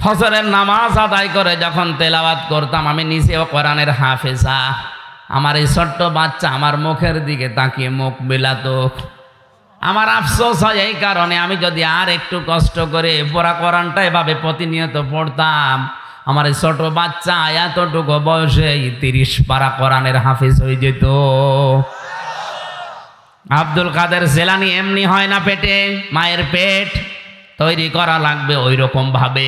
ফসলের নামাজ আদায় করে যখন তেলাবাদ করতাম আমি নিজেও কোরআনের হাফেজা আমার এই ছোট্ট বাচ্চা আমার মুখের দিকে তাকিয়ে মুখ বিলাত আমার আফসোস হয় এই কারণে আমি যদি আর একটু কষ্ট করে পড়া কোরআনটা এভাবে প্রতিনিয়ত পড়তাম আমার এই ছোট বাচ্চা এতটুকু বয়সে তিরিশ পাড়া কোরআনের হাফিজ হয়ে যেত আব্দুল কাদের জেলানি এমনি হয় না পেটে মায়ের পেট তৈরি করা লাগবে ওই রকমভাবে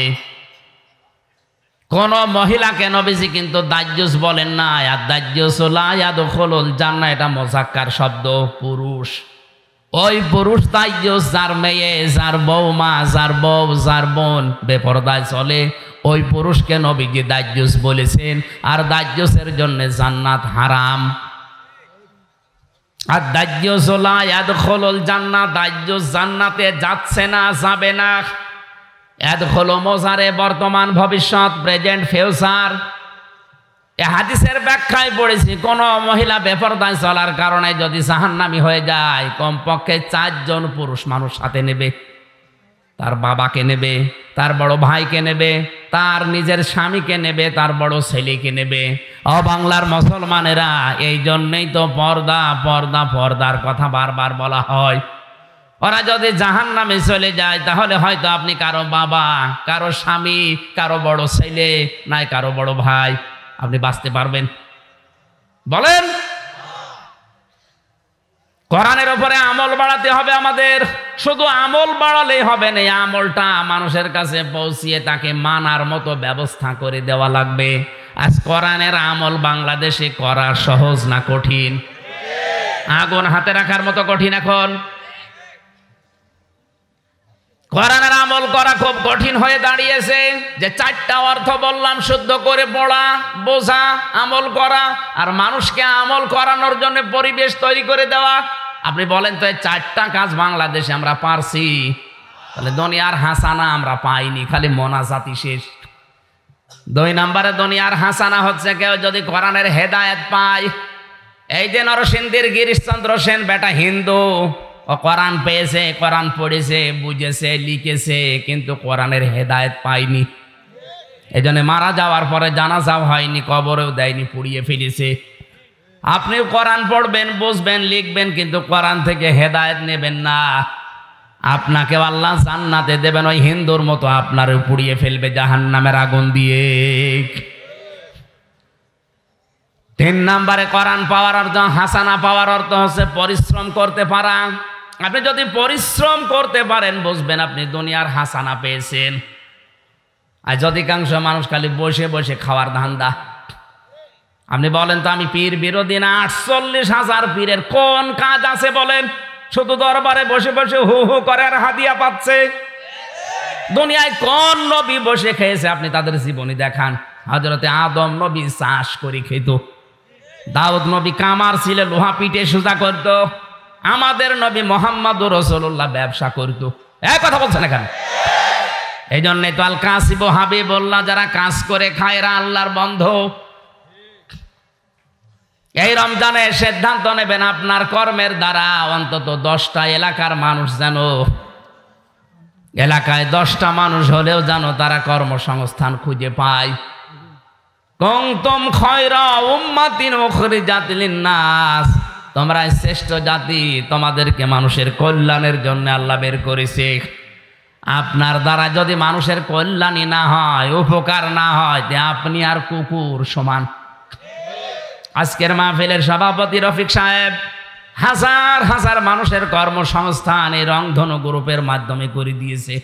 কোন মহিলাকে নবীজি কিন্তু দাজ্যুস বলেন না আর দাজ্জুস হল জান্না এটা মজাক্কার শব্দ পুরুষ ওই পুরুষ দাজ্জুস যার মেয়ে যার বৌমা যার বউ যার বোন বেপরদায় চলে ওই পুরুষকে নবীজি দাজ্জুস বলেছেন আর দাজ্জুসের জন্য জান্নাত হারাম আর দাজ্জুস হল জান্নাত দাজ্জুস জান্নাতে যাচ্ছে না যাবে না এদখলো মোজারে বর্তমান ভবিষ্যৎ প্রেজেন্ট ফিউচার এ হাদিসের ব্যাখ্যায় পড়েছি কোন মহিলা বেপরদায় চলার কারণে যদি জাহান্নামি হয়ে যায় কমপক্ষে চারজন পুরুষ মানুষ সাথে নেবে তার বাবাকে নেবে তার বড় ভাইকে নেবে তার নিজের স্বামীকে নেবে তার বড় ছেলেকে নেবে অ বাংলার মুসলমানেরা এই জন্যেই তো পর্দা পর্দা পর্দার কথা বারবার বলা হয় ওরা যদি জাহান নামে চলে যায় তাহলে হয়তো আপনি কারো বাবা কারো স্বামী কারো বড় ছেলে নাই কারো বড় ভাই আপনি বাঁচতে পারবেন বলেন কোরআনের উপরে আমল বাড়াতে হবে আমাদের শুধু আমল বাড়ালেই হবে না এই আমলটা মানুষের কাছে পৌঁছিয়ে তাকে মানার মতো ব্যবস্থা করে দেওয়া লাগবে আজ কোরআনের আমল বাংলাদেশে করা সহজ না কঠিন আগুন হাতে রাখার মতো কঠিন এখন কোরআনের আমল করা খুব কঠিন হয়ে দাঁড়িয়েছে যে চারটা অর্থ বললাম শুদ্ধ করে পড়া বোঝা আমল করা আর মানুষকে আমল করানোর জন্য পরিবেশ তৈরি করে দেওয়া আপনি বলেন তো এই চারটা কাজ বাংলাদেশে আমরা পারছি তাহলে দুনিয়ার হাসানা আমরা পাইনি খালি মোনাজাতি শেষ দুই নম্বরে দুনিয়ার হাসানা হচ্ছে কেউ যদি কোরআনের হেদায়েত পায় এই যে নরসিংদীর গিরিশচন্দ্র সেন বেটা হিন্দু কোরআন পেয়েছে কোরআন পড়েছে বুঝেছে লিখেছে কিন্তু কোরআনের হেদায়ত পায়নি এই জন্য মারা যাওয়ার পরে জানাজাও হয়নি কবরেও দেয়নি পুড়িয়ে ফেলেছে আপনি কোরআন পড়বেন বুঝবেন লিখবেন কিন্তু কোরআন থেকে হেদায়ত নেবেন না আপনাকে আল্লাহ জান্নাতে দেবেন ওই হিন্দুর মতো আপনারও পুড়িয়ে ফেলবে জাহান নামের আগুন দিয়ে তিন নাম্বারে কোরআন পাওয়ার অর্থ হাসানা পাওয়ার অর্থ হচ্ছে পরিশ্রম করতে পারা আপনি যদি পরিশ্রম করতে পারেন বুঝবেন আপনি দুনিয়ার হাসানা পেয়েছেন আর অধিকাংশ মানুষ খালি বসে বসে খাওয়ার ধান্দা আপনি বলেন তো আমি পীর বিরোধী না আটচল্লিশ হাজার পীরের কোন কাজ আছে বলেন শুধু দরবারে বসে বসে হু হু করে আর হাদিয়া পাচ্ছে দুনিয়ায় কোন নবী বসে খেয়েছে আপনি তাদের জীবনী দেখান হাজরতে আদম নবী চাষ করে খেত দাউদ নবী কামার ছিল লোহা পিঠে সোজা করতো আমাদের নবী মোহাম্মদ রসুল্লাহ ব্যবসা করতো এক কথা বলছেন এখানে এই জন্যে তো আল কাসিব হাবি বললা যারা কাজ করে খায় রা আল্লাহর বন্ধ এই রমজানে সিদ্ধান্ত নেবেন আপনার কর্মের দ্বারা অন্তত দশটা এলাকার মানুষ যেন এলাকায় দশটা মানুষ হলেও যেন তারা কর্মসংস্থান খুঁজে পায় কংতম খয়রা উম্মাতিন নাস তোমরা শ্রেষ্ঠ জাতি তোমাদেরকে মানুষের কল্যাণের জন্য আল্লাহ বের করেছে আপনার দ্বারা যদি মানুষের কল্যাণই না হয় উপকার না হয় তে আপনি আর কুকুর সমান আজকের মাহফিলের সভাপতি রফিক সাহেব হাজার হাজার মানুষের কর্মসংস্থান এই রংধনু গ্রুপের মাধ্যমে করে দিয়েছে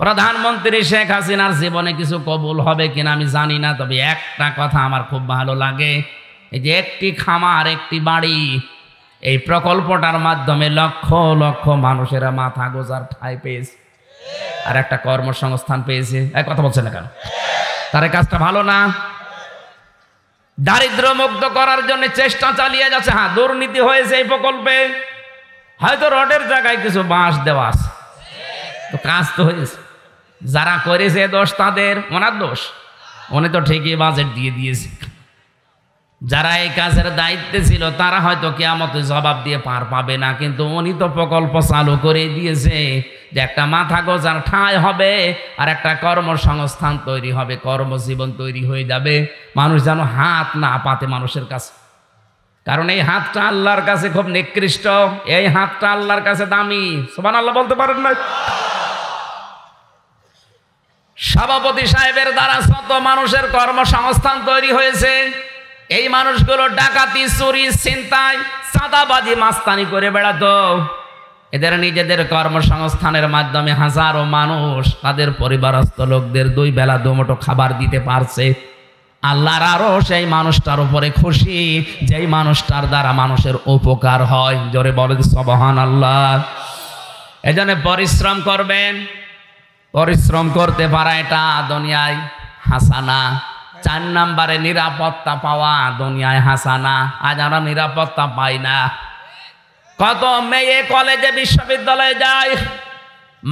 প্রধানমন্ত্রী শেখ হাসিনার জীবনে কিছু কবুল হবে কিনা আমি জানি না তবে একটা কথা আমার খুব ভালো লাগে এই যে একটি খামার একটি বাড়ি এই প্রকল্পটার মাধ্যমে লক্ষ লক্ষ মানুষেরা মাথা গোজার ঠাই পেয়েছে আর একটা কর্মসংস্থান পেয়েছে এক কথা বলছে না কেন তার কাজটা ভালো না দারিদ্র মুক্ত করার জন্য চেষ্টা চালিয়ে যাচ্ছে হ্যাঁ দুর্নীতি হয়েছে এই প্রকল্পে হয়তো রডের জায়গায় কিছু বাঁশ দেওয়া আছে তো কাজ তো হয়েছে যারা করেছে দোষ তাদের ওনার দোষ উনি তো ঠিকই বাজেট দিয়ে দিয়েছে যারা এই কাজের দায়িত্বে ছিল তারা হয়তো কেয়ামত জবাব দিয়ে পার পাবে না কিন্তু উনি তো প্রকল্প চালু করে দিয়েছে যে একটা মাথা গোজার ঠাঁই হবে আর একটা কর্মসংস্থান তৈরি হবে কর্মজীবন তৈরি হয়ে যাবে মানুষ যেন হাত না পাতে মানুষের কাছে কারণ এই হাতটা আল্লাহর কাছে খুব নিকৃষ্ট এই হাতটা আল্লাহর কাছে দামি সোমান আল্লাহ বলতে পারেন না সভাপতি সাহেবের দ্বারা শত মানুষের কর্মসংস্থান তৈরি হয়েছে এই মানুষগুলো ডাকাতি চুরি চিন্তায় সাদাবাজি মাস্তানি করে বেড়াতো এদের নিজেদের কর্মসংস্থানের মাধ্যমে হাজারো মানুষ তাদের পরিবারস্থ লোকদের দুই বেলা দুমোটো খাবার দিতে পারছে আল্লাহর আরও সেই মানুষটার উপরে খুশি যেই মানুষটার দ্বারা মানুষের উপকার হয় জোরে বলে সবহান আল্লাহ এজন্য পরিশ্রম করবেন পরিশ্রম করতে পারা এটা দুনিয়ায় হাসানা চার নাম্বারে নিরাপত্তা পাওয়া দুনিয়ায় হাসানা আজ আমরা নিরাপত্তা পাই না কত মেয়ে কলেজে বিশ্ববিদ্যালয়ে যায়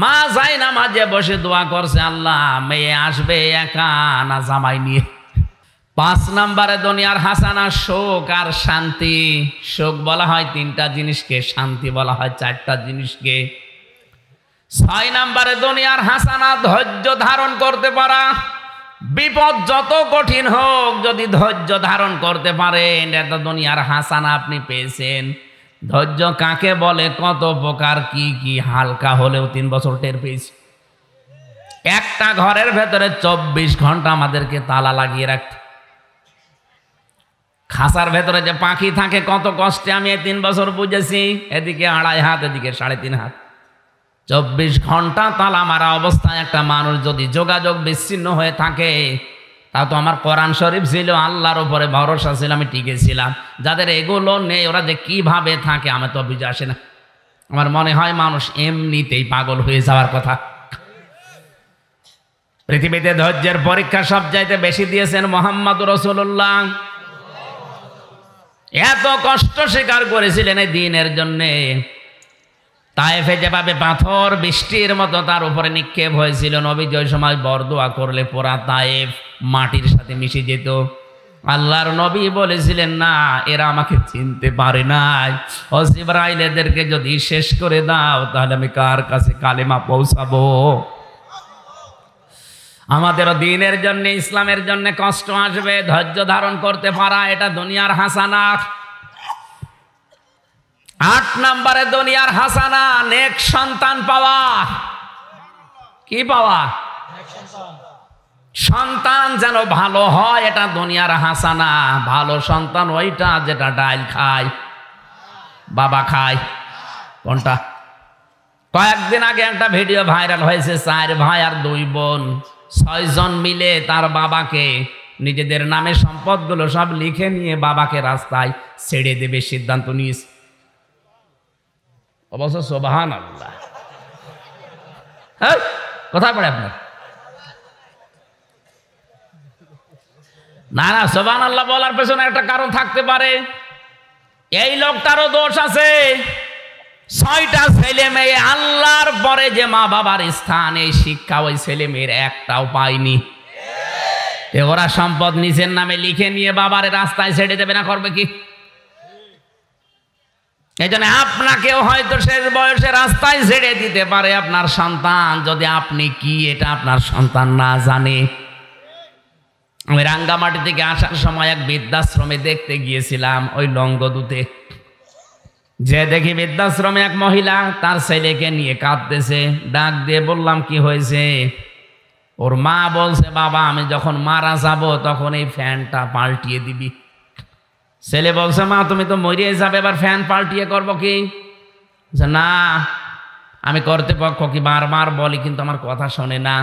মা যায় না মাঝে বসে দোয়া করছে আল্লাহ মেয়ে আসবে একা না জামাই নিয়ে পাঁচ নাম্বারে দুনিয়ার হাসানা শোক আর শান্তি শোক বলা হয় তিনটা জিনিসকে শান্তি বলা হয় চারটা জিনিসকে ছয় নাম্বারে দুনিয়ার হাসানা ধৈর্য ধারণ করতে পারা বিপদ যত কঠিন হোক যদি ধৈর্য ধারণ করতে পারেন এত দুনিয়ার হাসানা আপনি পেয়েছেন ধৈর্য কাকে বলে কত প্রকার কি কি হালকা হলেও তিন বছর টের পেয়েছি একটা ঘরের ভেতরে চব্বিশ ঘন্টা আমাদেরকে তালা লাগিয়ে রাখত খাসার ভেতরে যে পাখি থাকে কত কষ্টে আমি এই তিন বছর বুঝেছি এদিকে আড়াই হাত এদিকে সাড়ে তিন হাত চব্বিশ ঘন্টা তালা মারা অবস্থায় একটা মানুষ যদি যোগাযোগ বিচ্ছিন্ন হয়ে থাকে তা তো আমার কোরআন শরীফ ছিল আল্লাহর উপরে ভরসা ছিল আমি টিকে ছিলাম যাদের এগুলো নেই ওরা যে কিভাবে থাকে আমি তো বুঝে আসে না আমার মনে হয় মানুষ এমনিতেই পাগল হয়ে যাওয়ার কথা পৃথিবীতে ধৈর্যের পরীক্ষা সব চাইতে বেশি দিয়েছেন মোহাম্মদ রসুল্লাহ এত কষ্ট স্বীকার করেছিলেন এই দিনের জন্যে তায়েফে যেভাবে পাথর বৃষ্টির মতো তার উপরে নিক্ষেপ হয়েছিল নবী জয় সময় বরদোয়া করলে পোড়া তায়েফ মাটির সাথে মিশে যেত আল্লাহর নবী বলেছিলেন না এরা আমাকে চিনতে পারে নাই অজিব্রাইল এদেরকে যদি শেষ করে দাও তাহলে আমি কার কাছে কালেমা পৌঁছাবো আমাদেরও দিনের জন্য ইসলামের জন্য কষ্ট আসবে ধৈর্য ধারণ করতে পারা এটা দুনিয়ার হাসানা আট নাম্বারে দুনিয়ার হাসানা নেক সন্তান পাওয়া কি পাওয়া সন্তান যেন ভালো হয় এটা দুনিয়ার হাসানা ভালো সন্তান ওইটা যেটা ডাইল খায় বাবা খায় কোনটা কয়েকদিন আগে একটা ভিডিও ভাইরাল হয়েছে চার ভাই আর দুই বোন ছয়জন মিলে তার বাবাকে নিজেদের নামে সম্পদগুলো সব লিখে নিয়ে বাবাকে রাস্তায় ছেড়ে দেবে সিদ্ধান্ত নিয়েছে অবশ্য সোবাহান আল্লাহ হ্যাঁ কথা পড়ে আপনার না না সোবাহান আল্লাহ বলার পেছনে একটা কারণ থাকতে পারে এই লোকটারও দোষ আছে ছয়টা ছেলে মেয়ে আল্লাহর পরে যে মা বাবার স্থান এই শিক্ষা ওই ছেলে মেয়ের একটাও পায়নি ওরা সম্পদ নিজের নামে লিখে নিয়ে বাবার রাস্তায় ছেড়ে দেবে না করবে কি এই জন্য আপনাকেও হয়তো শেষ বয়সে রাস্তায় ছেড়ে দিতে পারে আপনার সন্তান যদি আপনি কি এটা আপনার সন্তান না জানে আমি রাঙ্গামাটি থেকে আসার সময় এক বৃদ্ধাশ্রমে দেখতে গিয়েছিলাম ওই লঙ্গদূতে যে দেখি বৃদ্ধাশ্রমে এক মহিলা তার ছেলেকে নিয়ে কাঁদতেছে ডাক দিয়ে বললাম কি হয়েছে ওর মা বলছে বাবা আমি যখন মারা যাব তখন এই ফ্যানটা পাল্টিয়ে দিবি ছেলে বলছে মা তুমি তো মরিয়ে যাবে এবার ফ্যান পাল্টিয়ে করবো কি না আমি কর্তৃপক্ষ কি বারবার বলি কিন্তু আমার কথা শোনে না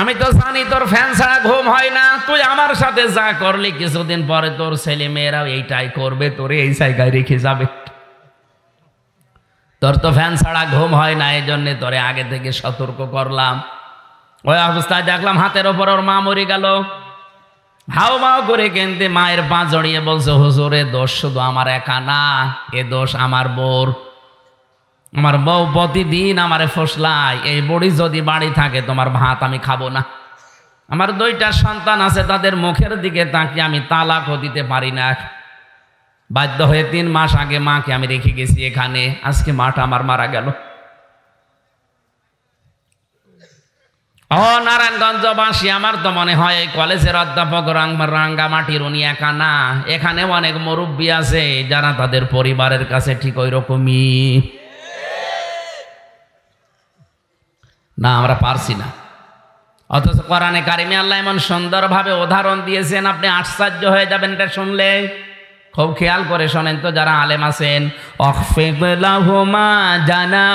আমি তো জানি তোর ফ্যান ছাড়া ঘুম হয় না তুই আমার সাথে যা করলি কিছুদিন পরে তোর ছেলে মেয়েরাও এইটাই করবে তোর এই জায়গায় রেখে যাবে তোর তো ফ্যান ছাড়া ঘুম হয় না এই জন্যে তোরে আগে থেকে সতর্ক করলাম ওই অবস্থায় দেখলাম হাতের ওপর ওর মা মরে গেল হাও মাও করে কেন্দ্রে মায়ের পা জড়িয়ে বলছে হুজুরে দোষ শুধু আমার একা না এ দোষ আমার বোর আমার বউ প্রতিদিন আমার ফসলায় এই বড়ি যদি বাড়ি থাকে তোমার ভাত আমি খাবো না আমার দুইটা সন্তান আছে তাদের মুখের দিকে তাকিয়ে আমি তালাকও দিতে পারি না বাধ্য হয়ে তিন মাস আগে মাকে আমি রেখে গেছি এখানে আজকে মাটা আমার মারা গেল ও নারায়ণগঞ্জবাসী আমার তো মনে হয় এই কলেজের অধ্যাপক রাঙ্গামাটির উনি একা না এখানে অনেক মুরব্বী আছে যারা তাদের পরিবারের কাছে ঠিক ওই রকমই না আমরা পারছি না অথচ কোরআনে কারিমে আল্লাহ এমন সুন্দরভাবে উদাহরণ দিয়েছেন আপনি আশ্চর্য হয়ে যাবেন এটা শুনলে খুব খেয়াল করে শোনেন তো যারা আলেম আছেন অখফিদুল্লাহুমা জানা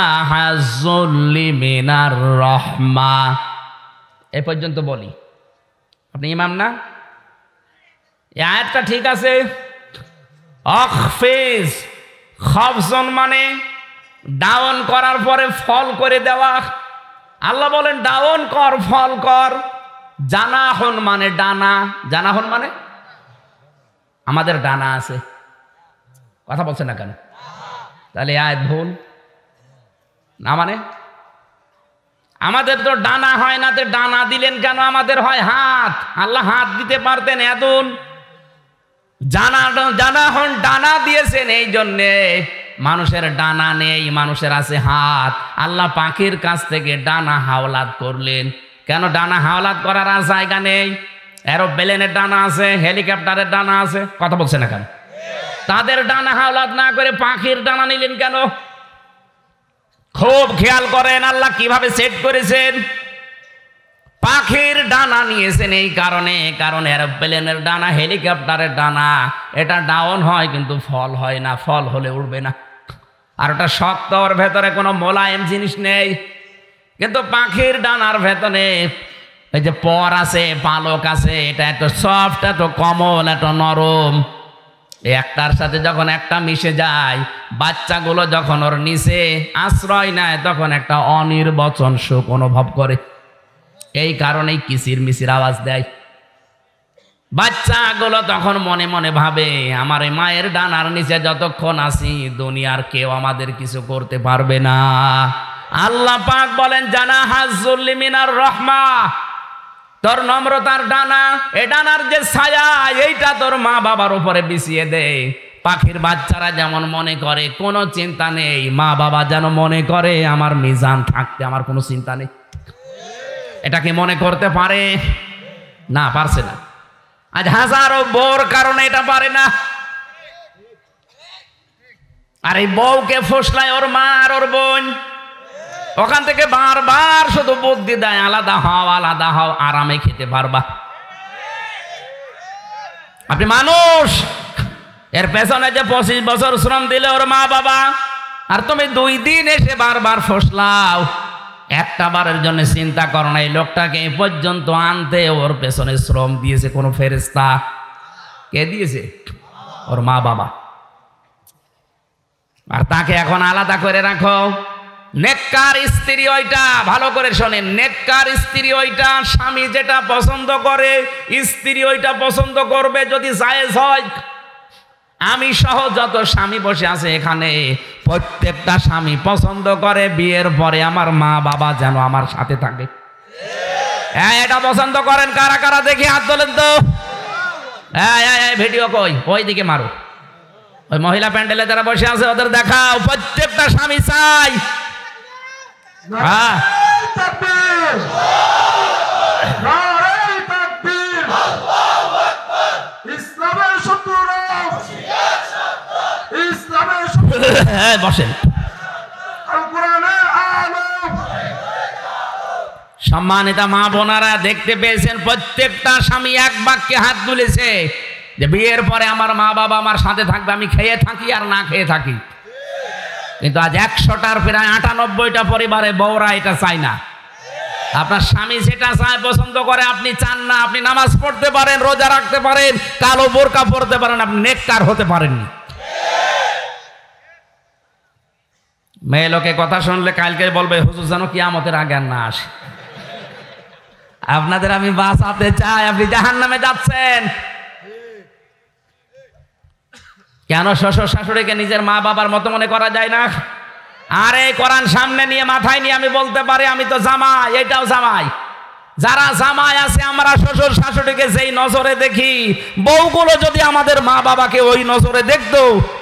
মিনার রহমা এ পর্যন্ত বলি আপনি ইমাম না আয়াতটা ঠিক আছে অখফেজ খফজন মানে ডাউন করার পরে ফল করে দেওয়া আল্লাহ বলেন ডাউন কর ফল কর জানাহন মানে ডানা জানাহন মানে আমাদের ডানা আছে কথা বলছে না কেন তাহলে আয় ভুল না মানে আমাদের তো ডানা হয় না তো ডানা দিলেন কেন আমাদের হয় হাত আল্লাহ হাত দিতে পারতেন এতন জানা জানা হন ডানা দিয়েছেন এই জন্যে মানুষের ডানা নেই মানুষের আছে হাত আল্লাহ পাখির কাছ থেকে ডানা হাওলাত করলেন কেন ডানা হাওলাত করার আর জায়গা নেই অ্যারোপ্লেনের ডানা আছে হেলিকপ্টারের ডানা আছে কথা বলছে না কেন তাদের ডানা হাওলাত না করে পাখির ডানা নিলেন কেন খুব খেয়াল করেন আল্লাহ কিভাবে সেট করেছেন পাখির ডানা নিয়েছেন এই কারণে কারণ এরোপ্লেনের ডানা হেলিকপ্টারের ডানা এটা ডাউন হয় কিন্তু ফল হয় না ফল হলে উঠবে না আর ওটা শক্ত ওর ভেতরে কোনো মোলায়েম জিনিস নেই কিন্তু পাখির ডানার ভেতরে ওই যে পর আছে পালক আছে এটা এত সফট এত কমল এত নরম একটার সাথে যখন একটা মিশে যায় বাচ্চাগুলো যখন ওর নিচে আশ্রয় নেয় তখন একটা অনির্বচন সুখ অনুভব করে এই কারণেই কিসির মিসির আওয়াজ দেয় বাচ্চাগুলো তখন মনে মনে ভাবে আমার মায়ের ডানার নিচে যতক্ষণ আসি দুনিয়ার কেউ আমাদের কিছু করতে পারবে না আল্লাহ পাক বলেন জানা হাজুল্লিমিনার রহমা তোর নম্রতার ডানা এ ডানার যে ছায়া এইটা তোর মা বাবার উপরে বিছিয়ে দে পাখির বাচ্চারা যেমন মনে করে কোনো চিন্তা নেই মা বাবা যেন মনে করে আমার মিজান থাকতে আমার কোনো চিন্তা নেই এটা কি মনে করতে পারে না পারছে না আজ হাজারো বোর কারণে এটা পারে না আর এই বউকে ফসলায় ওর মা আর ওর বোন ওখান থেকে বারবার শুধু বুদ্ধি দেয় আলাদা হও আলাদা হও আরামে খেতে পারবা আপনি মানুষ এর পেছনে যে পঁচিশ বছর শ্রম দিলে ওর মা বাবা আর তুমি দুই দিন এসে বারবার ফসলাও একটা বারের জন্য চিন্তা করো না এই লোকটাকে এ পর্যন্ত আনতে ওর পেছনে শ্রম দিয়েছে কোনো ফেরিস্তা কে দিয়েছে ওর মা বাবা আর তাকে এখন আলাদা করে রাখো নেককার স্ত্রী ওইটা ভালো করে শোনেন নেককার স্ত্রী ওইটা স্বামী যেটা পছন্দ করে স্ত্রী ওইটা পছন্দ করবে যদি জায়েজ হয় আমি সহ যত স্বামী বসে আছে এখানে প্রত্যেকটা স্বামী পছন্দ করে বিয়ের পরে আমার মা বাবা যেন আমার সাথে থাকে হ্যাঁ এটা পছন্দ করেন কারা কারা দেখি হাত তোলেন তো হ্যাঁ হ্যাঁ, হ্যাঁ ভিডিও কই ওই দিকে মারো ওই মহিলা প্যান্ডেলে যারা বসে আছে ওদের দেখাও প্রত্যেকটা স্বামী চাই হ্যাঁ, সম্মানিত মা বোনারা দেখতে পেয়েছেন প্রত্যেকটা স্বামী এক বাক্যে হাত তুলেছে যে বিয়ের পরে আমার মা বাবা আমার সাথে থাকবে আমি খেয়ে থাকি আর না খেয়ে থাকি কিন্তু আজ একশোটার প্রায় আটানব্বইটা পরিবারে বউরা এটা চাই না আপনার স্বামী যেটা চায় পছন্দ করে আপনি চান না আপনি নামাজ পড়তে পারেন রোজা রাখতে পারেন কালো বোরকা পড়তে পারেন আপনি নেককার হতে পারেননি মেয়ে লোকে কথা শুনলে কালকে বলবে হুজুর জানো কি আমাদের আগে না আসে আপনাদের আমি বাঁচাতে চাই আপনি জাহান নামে যাচ্ছেন কেন শ্বশুর শাশুড়িকে নিজের মা বাবার মতো মনে করা যায় না আরে কোরআন সামনে নিয়ে মাথায় নিয়ে আমি বলতে পারি আমি তো জামাই এটাও জামাই যারা জামাই আছে আমরা শ্বশুর শাশুড়িকে যেই নজরে দেখি বউগুলো যদি আমাদের মা বাবাকে ওই নজরে দেখত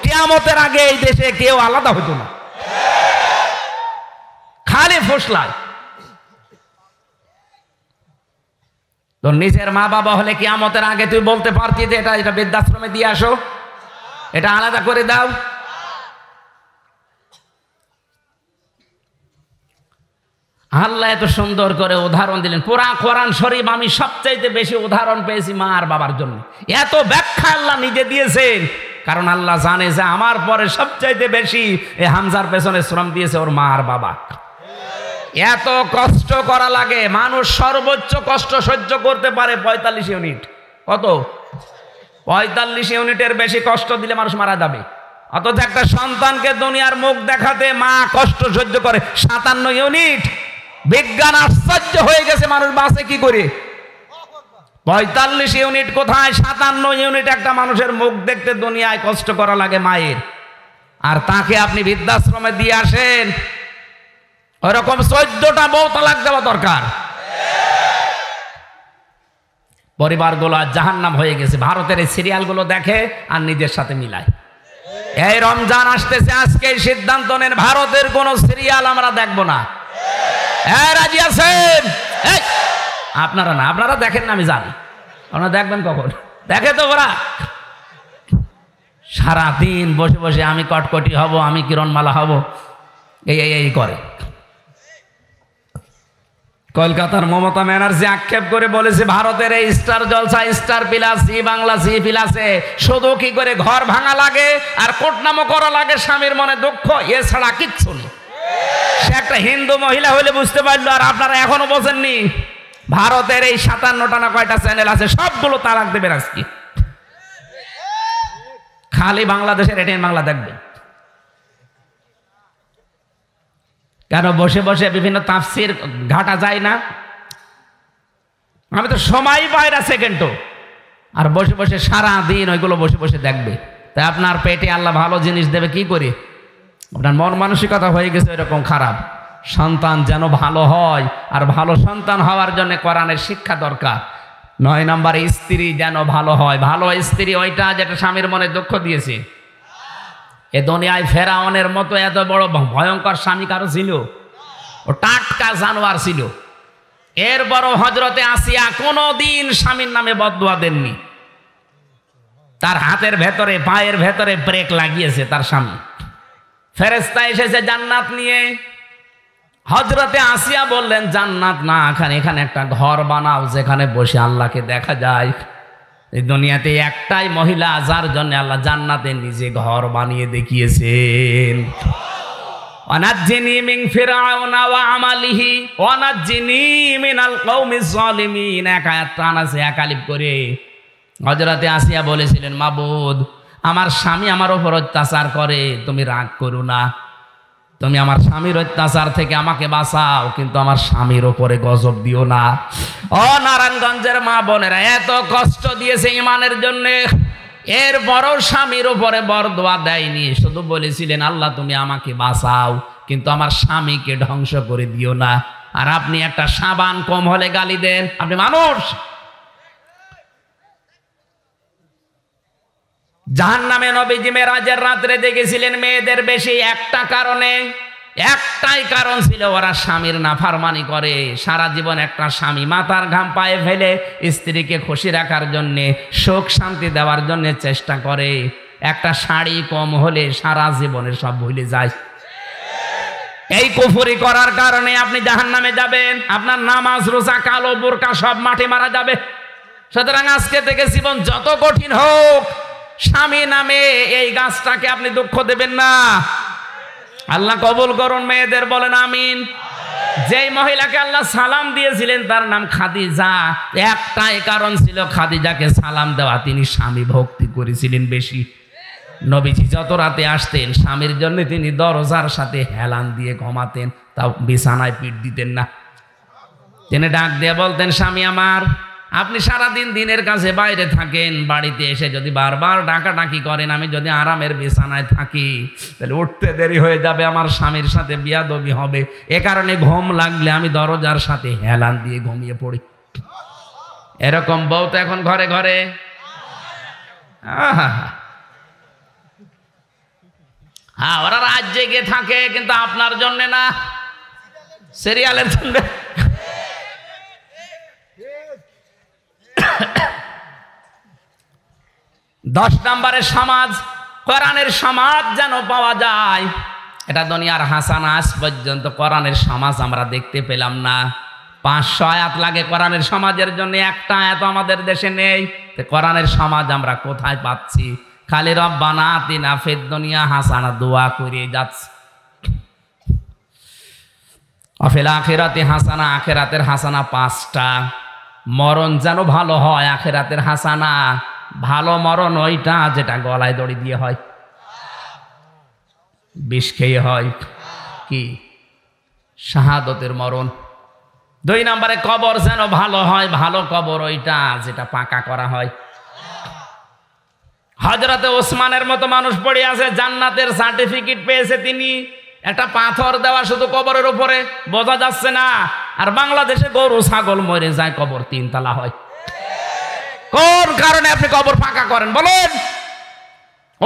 কেয়ামতের আগে এই দেশে কেউ আলাদা হতো না খালি ফসলায় তো নিজের মা বাবা হলে কেয়ামতের আগে তুই বলতে পারতি যে এটা এটা বৃদ্ধাশ্রমে দিয়ে আসো এটা আলাদা করে দাও আল্লাহ এত সুন্দর করে উদাহরণ দিলেন পুরা কোরআন শরীফ আমি সবচাইতে বেশি উদাহরণ পেয়েছি মা আর বাবার জন্য এত ব্যাখ্যা আল্লাহ নিজে দিয়েছেন কারণ আল্লাহ জানে যে আমার পরে সবচাইতে বেশি এ হামজার পেছনে শ্রম দিয়েছে ওর মা আর বাবা এত কষ্ট করা লাগে মানুষ সর্বোচ্চ কষ্ট সহ্য করতে পারে পঁয়তাল্লিশ ইউনিট কত পঁয়তাল্লিশ ইউনিটের বেশি কষ্ট দিলে মানুষ মারা যাবে অথচ একটা সন্তানকে দুনিয়ার মুখ দেখাতে মা কষ্ট সহ্য করে সাতান্ন ইউনিট বিজ্ঞান আশ্চর্য হয়ে গেছে মানুষ বাসে কি করে পঁয়তাল্লিশ ইউনিট কোথায় সাতান্ন ইউনিট একটা মানুষের মুখ দেখতে দুনিয়ায় কষ্ট করা লাগে মায়ের আর তাকে আপনি বৃদ্ধাশ্রমে দিয়ে আসেন ওরকম চোদ্দটা বউ তালাক দেওয়া দরকার পরিবারগুলো আর জাহান্নাম হয়ে গেছে ভারতের এই সিরিয়ালগুলো দেখে আর নিজের সাথে মিলায় এই রমজান আসতেছে আজকে সিদ্ধান্ত নেন ভারতের কোন সিরিয়াল আমরা দেখব না হ্যাঁ রাজি আছেন আপনারা না আপনারা দেখেন না আমি জানি আপনারা দেখবেন কখন দেখে তো ওরা সারাদিন বসে বসে আমি কটকটি হব আমি কিরণমালা হব এই এই করে কলকাতার মমতা ব্যানার্জি আক্ষেপ করে বলেছে ভারতের এই স্টার জলসা স্টার প্লাস ই বাংলা সি প্লাসে শুধু কি করে ঘর ভাঙা লাগে আর কোটনামো করা লাগে স্বামীর মনে দুঃখ এছাড়া কিচ্ছু নেই সে একটা হিন্দু মহিলা হলে বুঝতে পারলো আর আপনারা এখনো বোঝেননি ভারতের এই সাতান্নটা না কয়টা চ্যানেল আছে সবগুলো তালাক দেবে আজকে খালি বাংলাদেশের এটিএন বাংলা দেখবেন কেন বসে বসে বিভিন্ন তাফসির ঘাটা যায় না আমি তো সময় পাই না সেকেন্ডও আর বসে বসে সারা দিন ওইগুলো বসে বসে দেখবে তাই আপনার পেটে আল্লাহ ভালো জিনিস দেবে কি করে আপনার মন মানসিকতা হয়ে গেছে এরকম খারাপ সন্তান যেন ভালো হয় আর ভালো সন্তান হওয়ার জন্য কোরআনের শিক্ষা দরকার নয় নম্বরে স্ত্রী যেন ভালো হয় ভালো স্ত্রী ওইটা যেটা স্বামীর মনে দুঃখ দিয়েছে এ দুনিয়ায় ফেরাউনের মতো এত বড় ভয়ঙ্কর স্বামী কারো ছিল ও টাটকা জানোয়ার ছিল এরপর হজরতে আসিয়া কোনো দিন স্বামীর নামে বদুয়া দেননি তার হাতের ভেতরে পায়ের ভেতরে ব্রেক লাগিয়েছে তার স্বামী ফেরেস্তা এসেছে জান্নাত নিয়ে হজরতে আসিয়া বললেন জান্নাত না এখানে এখানে একটা ঘর বানাও যেখানে বসে আল্লাহকে দেখা যায় এই দুনিয়াতে একটাই মহিলা যার জন্য আল্লাহ জান্নাতে নিজে ঘর বানিয়ে দেখিয়েছেন এক টান আছে করে আসিয়া বলেছিলেন মাবুদ আমার স্বামী আমার উপর অত্যাচার করে তুমি রাগ করো না তুমি আমার স্বামীর অত্যাচার থেকে আমাকে বাঁচাও কিন্তু আমার স্বামীর ওপরে গজব দিও না ও নারায়ণগঞ্জের মা বোনেরা এত কষ্ট দিয়েছে ইমানের জন্যে এর বড় স্বামীর উপরে বরদোয়া দেয়নি শুধু বলেছিলেন আল্লাহ তুমি আমাকে বাঁচাও কিন্তু আমার স্বামীকে ধ্বংস করে দিও না আর আপনি একটা সাবান কম হলে গালি দেন আপনি মানুষ জাহান নামে নবীজি মেরাজের রাত্রে দেখেছিলেন মেয়েদের বেশি একটা কারণে একটাই কারণ ছিল ওরা স্বামীর নাফারমানি করে সারা জীবন একটা স্বামী মাথার ঘাম পায়ে ফেলে স্ত্রীকে খুশি রাখার জন্যে সুখ শান্তি দেওয়ার জন্য চেষ্টা করে একটা শাড়ি কম হলে সারা জীবনে সব ভুলে যায় এই কুফুরি করার কারণে আপনি জাহান নামে যাবেন আপনার নামাজ রোজা কালো বোরকা সব মাঠে মারা যাবে সুতরাং আজকে থেকে জীবন যত কঠিন হোক স্বামী নামে এই গাছটাকে আপনি দুঃখ দেবেন না আল্লাহ কবুল করুন মেয়েদের বলেন আমিন যেই মহিলাকে আল্লাহ সালাম দিয়েছিলেন তার নাম খাদিজা একটাই কারণ ছিল খাদিজাকে সালাম দেওয়া তিনি স্বামী ভক্তি করেছিলেন বেশি নবীজি যত রাতে আসতেন স্বামীর জন্য তিনি দরজার সাথে হেলান দিয়ে ঘমাতেন তাও বিছানায় পিঠ দিতেন না তিনি ডাক দিয়ে বলতেন স্বামী আমার আপনি সারাদিন দিনের কাছে বাইরে থাকেন বাড়িতে এসে যদি বারবার ডাকাডাকি করেন আমি যদি আরামের বিছানায় থাকি তাহলে উঠতে দেরি হয়ে যাবে আমার স্বামীর সাথে বিয়াদবি হবে এ কারণে ঘুম লাগলে আমি দরজার সাথে হেলান দিয়ে ঘুমিয়ে পড়ি এরকম বউ তো এখন ঘরে ঘরে হ্যাঁ ওরা রাজ্যে গিয়ে থাকে কিন্তু আপনার জন্যে না সিরিয়ালের জন্য দশ নম্বরের সমাজ কোরআনের সমাজ যেন পাওয়া যায় এটা দুনিয়ার হাসান আজ পর্যন্ত কোরআনের সমাজ আমরা দেখতে পেলাম না পাঁচশো আয়াত লাগে কোরআনের সমাজের জন্য একটা আয়াত আমাদের দেশে নেই তো কোরআনের সমাজ আমরা কোথায় পাচ্ছি খালি রব্বানা তিনা ফের দুনিয়া হাসানা দোয়া করে যাচ্ছে অফেল আখেরাতে হাসানা আখেরাতের হাসানা পাঁচটা মরণ যেন ভালো হয় আখেরাতের হাসানা ভালো মরণ ওইটা যেটা গলায় দড়ি দিয়ে হয় বিষ খেয়ে হয় কি শাহাদতের মরণ দুই নম্বরে কবর যেন ভালো হয় ভালো কবর ওইটা যেটা পাকা করা হয় হজরতে ওসমানের মতো মানুষ পড়ে আছে জান্নাতের সার্টিফিকেট পেয়েছে তিনি একটা পাথর দেওয়া শুধু কবরের উপরে বোঝা যাচ্ছে না আর বাংলাদেশে গরু ছাগল মরে যায় কবর তিনতলা হয় কোন কারণে আপনি কবর ফাঁকা করেন বলেন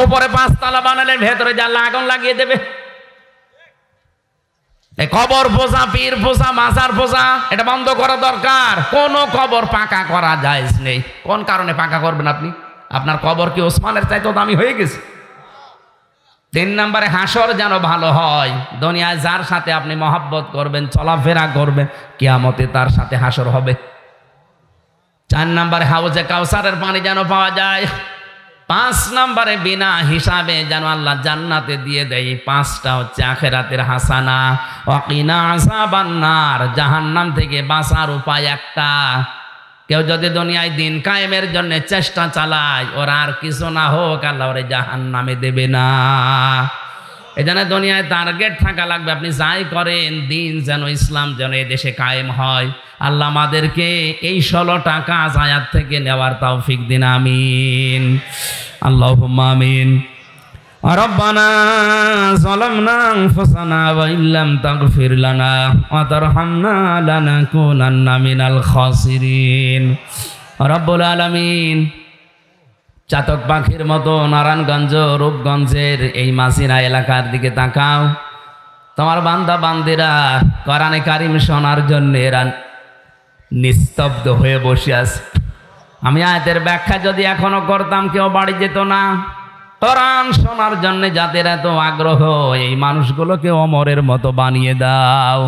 ওপরে পাঁচতলা বানালেন ভেতরে জানলা আগুন লাগিয়ে দেবে কবর বোঝা পীর ফোসা মাসার ফোসা এটা বন্ধ করা দরকার কোন কবর পাকা করা যায় নেই কোন কারণে পাকা করবেন আপনি আপনার কবর কি ওসমানের চাইতে দামি হয়ে গেছে তিন নম্বরে হাসর যেন ভালো হয় দুনিয়ায় যার সাথে আপনি মহাব্বত করবেন চলাফেরা করবেন কেয়ামতে তার সাথে হাসর হবে চার নম্বরে হাউজে কাউসারের পানি যেন পাওয়া যায় পাঁচ নম্বরে বিনা হিসাবে যেন আল্লাহ জান্নাতে দিয়ে দেয় পাঁচটা হচ্ছে আখেরাতের হাসানা অকিনা আসা বান্নার জাহান্নাম থেকে বাঁচার উপায় একটা কেউ যদি দুনিয়ায় দিন কায়েমের জন্য চেষ্টা চালায় ওরা আর কিছু না হোক আল্লাহ ওরে জাহান্নামে দেবে না এজন্য দুনিয়ায় টার্গেট থাকা লাগবে আপনি যাই করেন দিন যেন ইসলাম যেন এই দেশে কায়েম হয় আল্লাহ আমাদেরকে এই ষোলো টাকা জায়াত থেকে নেওয়ার তৌফিক দিন আমিন আল্লাহ আমিন ربنا ظلمنا চাতক পাখির মতো নারায়ণগঞ্জ রূপগঞ্জের এই মাসিরা এলাকার দিকে তাকাও তোমার বান্দা বান্দিরা করানে কারিম শোনার জন্য এরা নিস্তব্ধ হয়ে বসে আছে আমি আয়তের ব্যাখ্যা যদি এখনো করতাম কেউ বাড়ি যেত না করান শোনার জন্য যাদের এত আগ্রহ এই মানুষগুলোকে অমরের মতো বানিয়ে দাও